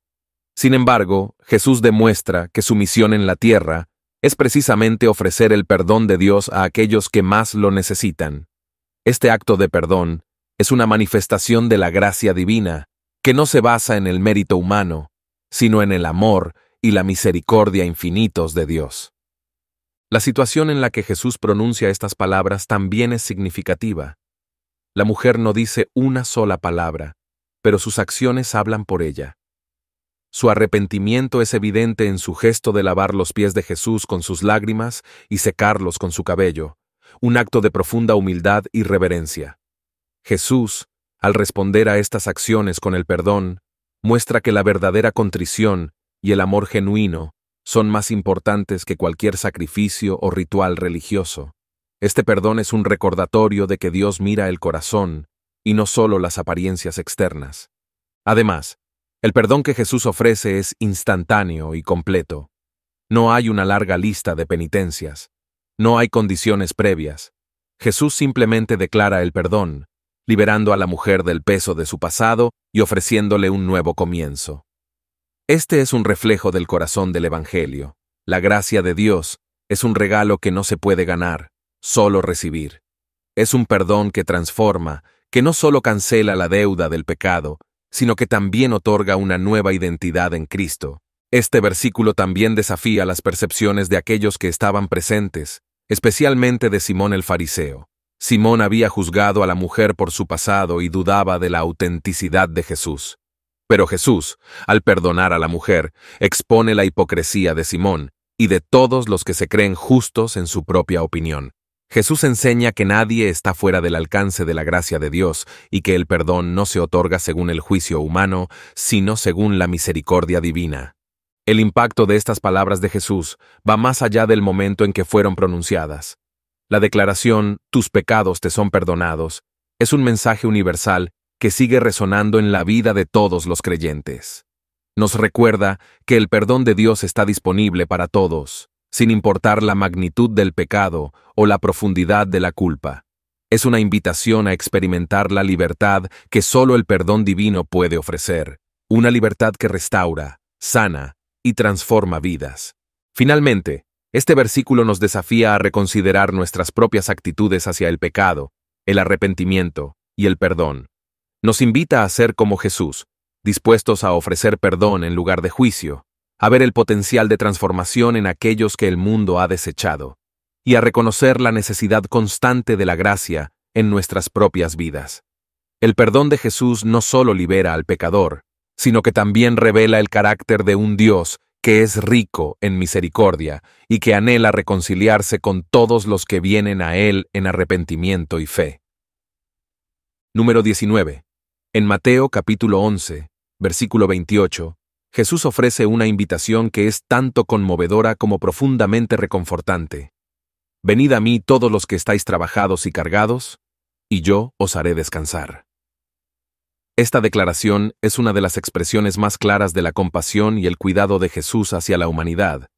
Sin embargo, Jesús demuestra que su misión en la tierra es precisamente ofrecer el perdón de Dios a aquellos que más lo necesitan. Este acto de perdón es una manifestación de la gracia divina, que no se basa en el mérito humano, sino en el amor y la misericordia infinitos de Dios. La situación en la que Jesús pronuncia estas palabras también es significativa. La mujer no dice una sola palabra, pero sus acciones hablan por ella. Su arrepentimiento es evidente en su gesto de lavar los pies de Jesús con sus lágrimas y secarlos con su cabello, un acto de profunda humildad y reverencia. Jesús, al responder a estas acciones con el perdón, muestra que la verdadera contrición y el amor genuino son más importantes que cualquier sacrificio o ritual religioso. Este perdón es un recordatorio de que Dios mira el corazón y no solo las apariencias externas. Además, el perdón que Jesús ofrece es instantáneo y completo. No hay una larga lista de penitencias. No hay condiciones previas. Jesús simplemente declara el perdón, liberando a la mujer del peso de su pasado y ofreciéndole un nuevo comienzo. Este es un reflejo del corazón del Evangelio. La gracia de Dios es un regalo que no se puede ganar, solo recibir. Es un perdón que transforma, que no solo cancela la deuda del pecado, sino que también otorga una nueva identidad en Cristo. Este versículo también desafía las percepciones de aquellos que estaban presentes, especialmente de Simón el Fariseo. Simón había juzgado a la mujer por su pasado y dudaba de la autenticidad de Jesús. Pero Jesús, al perdonar a la mujer, expone la hipocresía de Simón y de todos los que se creen justos en su propia opinión. Jesús enseña que nadie está fuera del alcance de la gracia de Dios y que el perdón no se otorga según el juicio humano, sino según la misericordia divina. El impacto de estas palabras de Jesús va más allá del momento en que fueron pronunciadas. La declaración, tus pecados te son perdonados, es un mensaje universal que sigue resonando en la vida de todos los creyentes. Nos recuerda que el perdón de Dios está disponible para todos, sin importar la magnitud del pecado o la profundidad de la culpa. Es una invitación a experimentar la libertad que solo el perdón divino puede ofrecer, una libertad que restaura, sana y transforma vidas. Finalmente, este versículo nos desafía a reconsiderar nuestras propias actitudes hacia el pecado, el arrepentimiento y el perdón. Nos invita a ser como Jesús, dispuestos a ofrecer perdón en lugar de juicio, a ver el potencial de transformación en aquellos que el mundo ha desechado, y a reconocer la necesidad constante de la gracia en nuestras propias vidas. El perdón de Jesús no solo libera al pecador, sino que también revela el carácter de un Dios que es rico en misericordia y que anhela reconciliarse con todos los que vienen a Él en arrepentimiento y fe. Número 19. En Mateo capítulo 11, versículo 28, Jesús ofrece una invitación que es tanto conmovedora como profundamente reconfortante. Venid a mí todos los que estáis trabajados y cargados, y yo os haré descansar. Esta declaración es una de las expresiones más claras de la compasión y el cuidado de Jesús hacia la humanidad,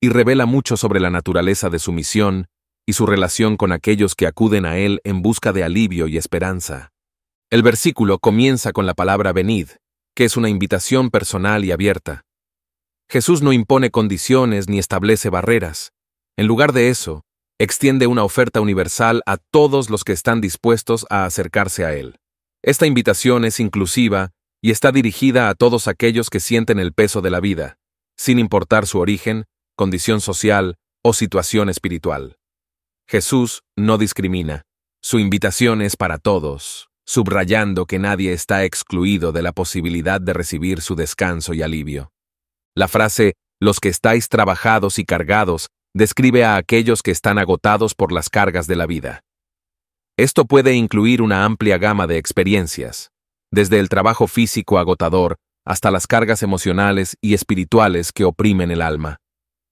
y revela mucho sobre la naturaleza de su misión y su relación con aquellos que acuden a Él en busca de alivio y esperanza. El versículo comienza con la palabra venid, que es una invitación personal y abierta. Jesús no impone condiciones ni establece barreras. En lugar de eso, extiende una oferta universal a todos los que están dispuestos a acercarse a Él. Esta invitación es inclusiva y está dirigida a todos aquellos que sienten el peso de la vida, sin importar su origen, condición social o situación espiritual. Jesús no discrimina. Su invitación es para todos, subrayando que nadie está excluido de la posibilidad de recibir su descanso y alivio. La frase, los que estáis trabajados y cargados, describe a aquellos que están agotados por las cargas de la vida. Esto puede incluir una amplia gama de experiencias, desde el trabajo físico agotador hasta las cargas emocionales y espirituales que oprimen el alma.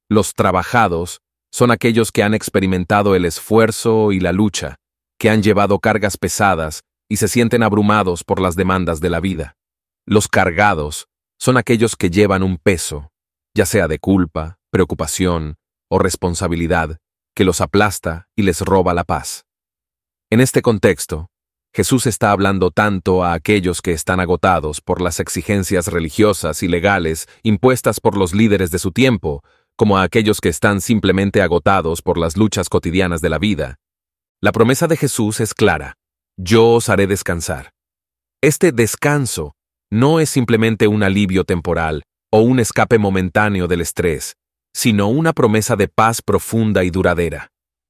Los trabajados son aquellos que han experimentado el esfuerzo y la lucha, que han llevado cargas pesadas y se sienten abrumados por las demandas de la vida. Los cargados son aquellos que llevan un peso, ya sea de culpa, preocupación o responsabilidad, que los aplasta y les roba la paz. En este contexto, Jesús está hablando tanto a aquellos que están agotados por las exigencias religiosas y legales impuestas por los líderes de su tiempo, como a aquellos que están simplemente agotados por las luchas cotidianas de la vida. La promesa de Jesús es clara, yo os haré descansar. Este descanso no es simplemente un alivio temporal o un escape momentáneo del estrés, sino una promesa de paz profunda y duradera.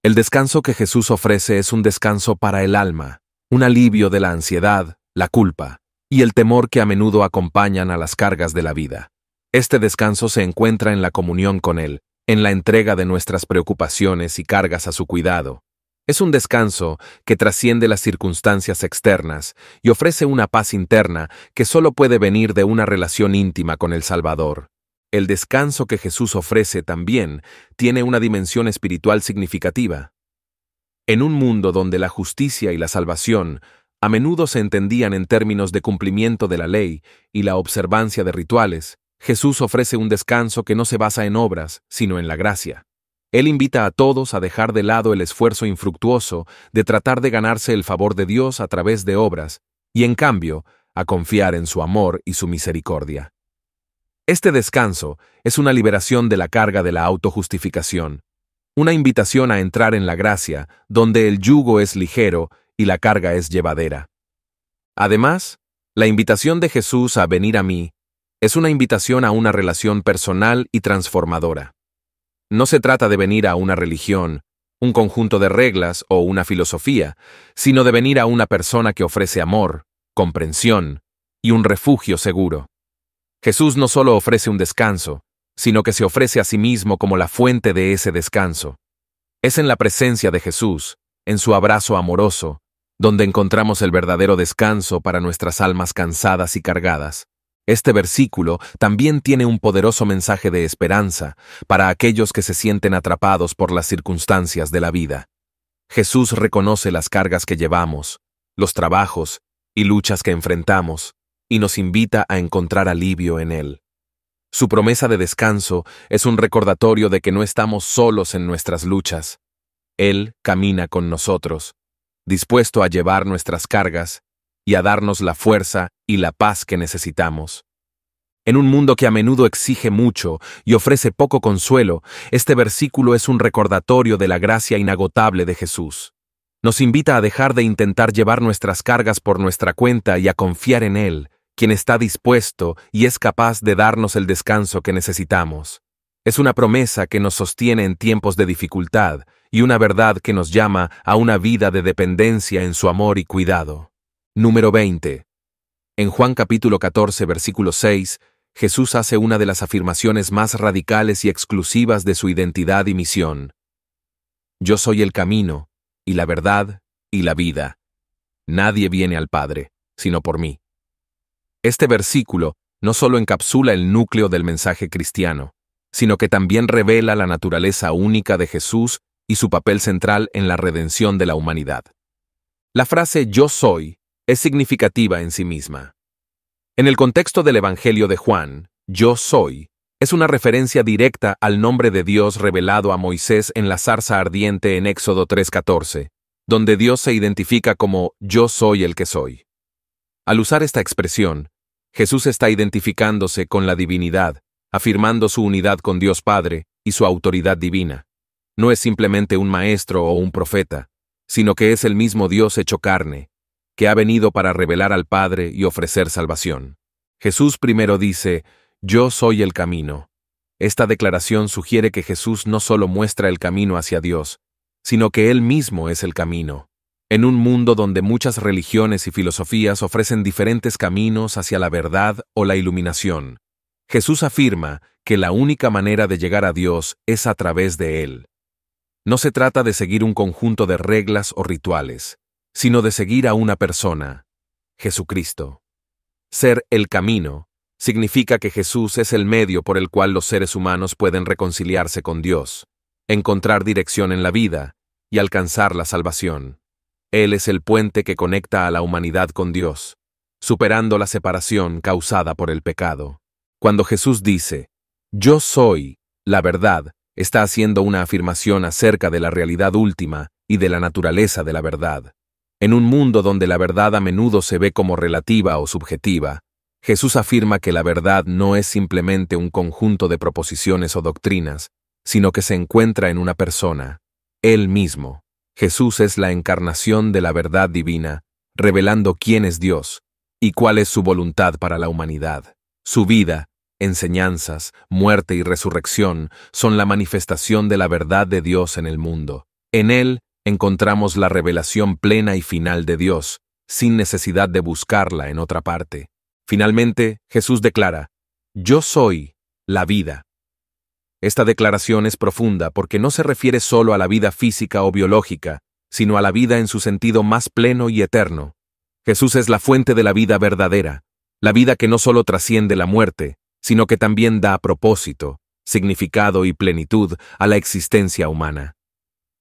El descanso que Jesús ofrece es un descanso para el alma, un alivio de la ansiedad, la culpa y el temor que a menudo acompañan a las cargas de la vida. Este descanso se encuentra en la comunión con Él, en la entrega de nuestras preocupaciones y cargas a su cuidado. Es un descanso que trasciende las circunstancias externas y ofrece una paz interna que solo puede venir de una relación íntima con el Salvador. El descanso que Jesús ofrece también tiene una dimensión espiritual significativa. En un mundo donde la justicia y la salvación a menudo se entendían en términos de cumplimiento de la ley y la observancia de rituales, Jesús ofrece un descanso que no se basa en obras, sino en la gracia. Él invita a todos a dejar de lado el esfuerzo infructuoso de tratar de ganarse el favor de Dios a través de obras, y en cambio, a confiar en su amor y su misericordia. Este descanso es una liberación de la carga de la autojustificación, una invitación a entrar en la gracia, donde el yugo es ligero y la carga es llevadera. Además, la invitación de Jesús a venir a mí es una invitación a una relación personal y transformadora. No se trata de venir a una religión, un conjunto de reglas o una filosofía, sino de venir a una persona que ofrece amor, comprensión y un refugio seguro. Jesús no solo ofrece un descanso, sino que se ofrece a sí mismo como la fuente de ese descanso. Es en la presencia de Jesús, en su abrazo amoroso, donde encontramos el verdadero descanso para nuestras almas cansadas y cargadas. Este versículo también tiene un poderoso mensaje de esperanza para aquellos que se sienten atrapados por las circunstancias de la vida. Jesús reconoce las cargas que llevamos, los trabajos y luchas que enfrentamos, y nos invita a encontrar alivio en Él. Su promesa de descanso es un recordatorio de que no estamos solos en nuestras luchas. Él camina con nosotros, dispuesto a llevar nuestras cargas y a darnos la fuerza y la paz que necesitamos. En un mundo que a menudo exige mucho y ofrece poco consuelo, este versículo es un recordatorio de la gracia inagotable de Jesús. Nos invita a dejar de intentar llevar nuestras cargas por nuestra cuenta y a confiar en Él, quien está dispuesto y es capaz de darnos el descanso que necesitamos. Es una promesa que nos sostiene en tiempos de dificultad y una verdad que nos llama a una vida de dependencia en su amor y cuidado. Número 20. En Juan capítulo 14, versículo 6, Jesús hace una de las afirmaciones más radicales y exclusivas de su identidad y misión. Yo soy el camino, y la verdad, y la vida. Nadie viene al Padre, sino por mí. Este versículo no solo encapsula el núcleo del mensaje cristiano, sino que también revela la naturaleza única de Jesús y su papel central en la redención de la humanidad. La frase yo soy es significativa en sí misma. En el contexto del Evangelio de Juan, yo soy es una referencia directa al nombre de Dios revelado a Moisés en la zarza ardiente en Éxodo 3:14, donde Dios se identifica como yo soy el que soy. Al usar esta expresión, Jesús está identificándose con la divinidad, afirmando su unidad con Dios Padre y su autoridad divina. No es simplemente un maestro o un profeta, sino que es el mismo Dios hecho carne, que ha venido para revelar al Padre y ofrecer salvación. Jesús primero dice, Yo soy el camino. Esta declaración sugiere que Jesús no solo muestra el camino hacia Dios, sino que Él mismo es el camino. En un mundo donde muchas religiones y filosofías ofrecen diferentes caminos hacia la verdad o la iluminación, Jesús afirma que la única manera de llegar a Dios es a través de Él. No se trata de seguir un conjunto de reglas o rituales, sino de seguir a una persona, Jesucristo. Ser el camino significa que Jesús es el medio por el cual los seres humanos pueden reconciliarse con Dios, encontrar dirección en la vida y alcanzar la salvación. Él es el puente que conecta a la humanidad con Dios, superando la separación causada por el pecado. Cuando Jesús dice, Yo soy, la verdad, está haciendo una afirmación acerca de la realidad última y de la naturaleza de la verdad. En un mundo donde la verdad a menudo se ve como relativa o subjetiva, Jesús afirma que la verdad no es simplemente un conjunto de proposiciones o doctrinas, sino que se encuentra en una persona, Él mismo. Jesús es la encarnación de la verdad divina, revelando quién es Dios y cuál es su voluntad para la humanidad. Su vida, enseñanzas, muerte y resurrección son la manifestación de la verdad de Dios en el mundo. En Él encontramos la revelación plena y final de Dios, sin necesidad de buscarla en otra parte. Finalmente, Jesús declara, Yo soy la vida. Esta declaración es profunda porque no se refiere solo a la vida física o biológica, sino a la vida en su sentido más pleno y eterno. Jesús es la fuente de la vida verdadera, la vida que no solo trasciende la muerte, sino que también da propósito, significado y plenitud a la existencia humana.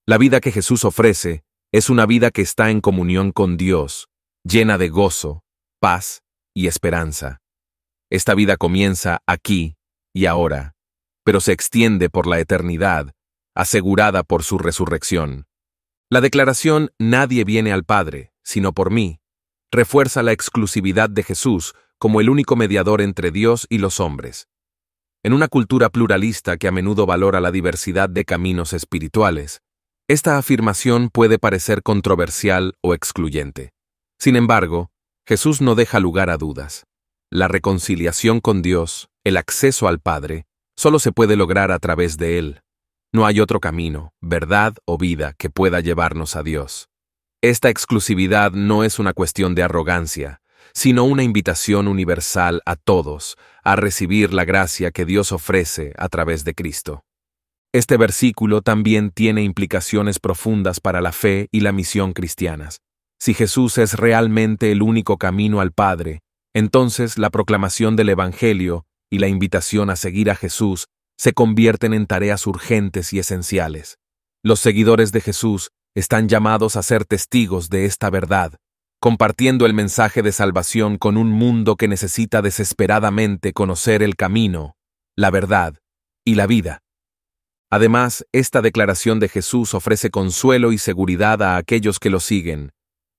La vida que Jesús ofrece es una vida que está en comunión con Dios, llena de gozo, paz y esperanza. Esta vida comienza aquí y ahora pero se extiende por la eternidad, asegurada por su resurrección. La declaración Nadie viene al Padre, sino por mí, refuerza la exclusividad de Jesús como el único mediador entre Dios y los hombres. En una cultura pluralista que a menudo valora la diversidad de caminos espirituales, esta afirmación puede parecer controversial o excluyente. Sin embargo, Jesús no deja lugar a dudas. La reconciliación con Dios, el acceso al Padre, solo se puede lograr a través de Él. No hay otro camino, verdad o vida que pueda llevarnos a Dios. Esta exclusividad no es una cuestión de arrogancia, sino una invitación universal a todos a recibir la gracia que Dios ofrece a través de Cristo. Este versículo también tiene implicaciones profundas para la fe y la misión cristianas. Si Jesús es realmente el único camino al Padre, entonces la proclamación del Evangelio y la invitación a seguir a Jesús se convierten en tareas urgentes y esenciales. Los seguidores de Jesús están llamados a ser testigos de esta verdad, compartiendo el mensaje de salvación con un mundo que necesita desesperadamente conocer el camino, la verdad y la vida. Además, esta declaración de Jesús ofrece consuelo y seguridad a aquellos que lo siguen.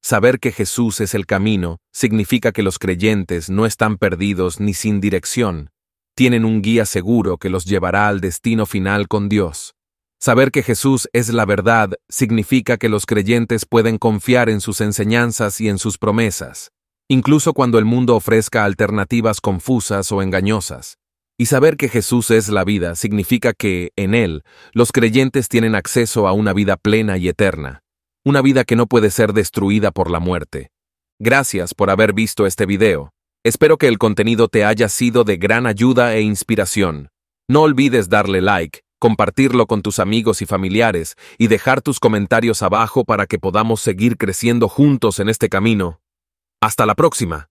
Saber que Jesús es el camino significa que los creyentes no están perdidos ni sin dirección, tienen un guía seguro que los llevará al destino final con Dios. Saber que Jesús es la verdad significa que los creyentes pueden confiar en sus enseñanzas y en sus promesas, incluso cuando el mundo ofrezca alternativas confusas o engañosas. Y saber que Jesús es la vida significa que, en Él, los creyentes tienen acceso a una vida plena y eterna, una vida que no puede ser destruida por la muerte. Gracias por haber visto este video. Espero que el contenido te haya sido de gran ayuda e inspiración. No olvides darle like, compartirlo con tus amigos y familiares y dejar tus comentarios abajo para que podamos seguir creciendo juntos en este camino. Hasta la próxima.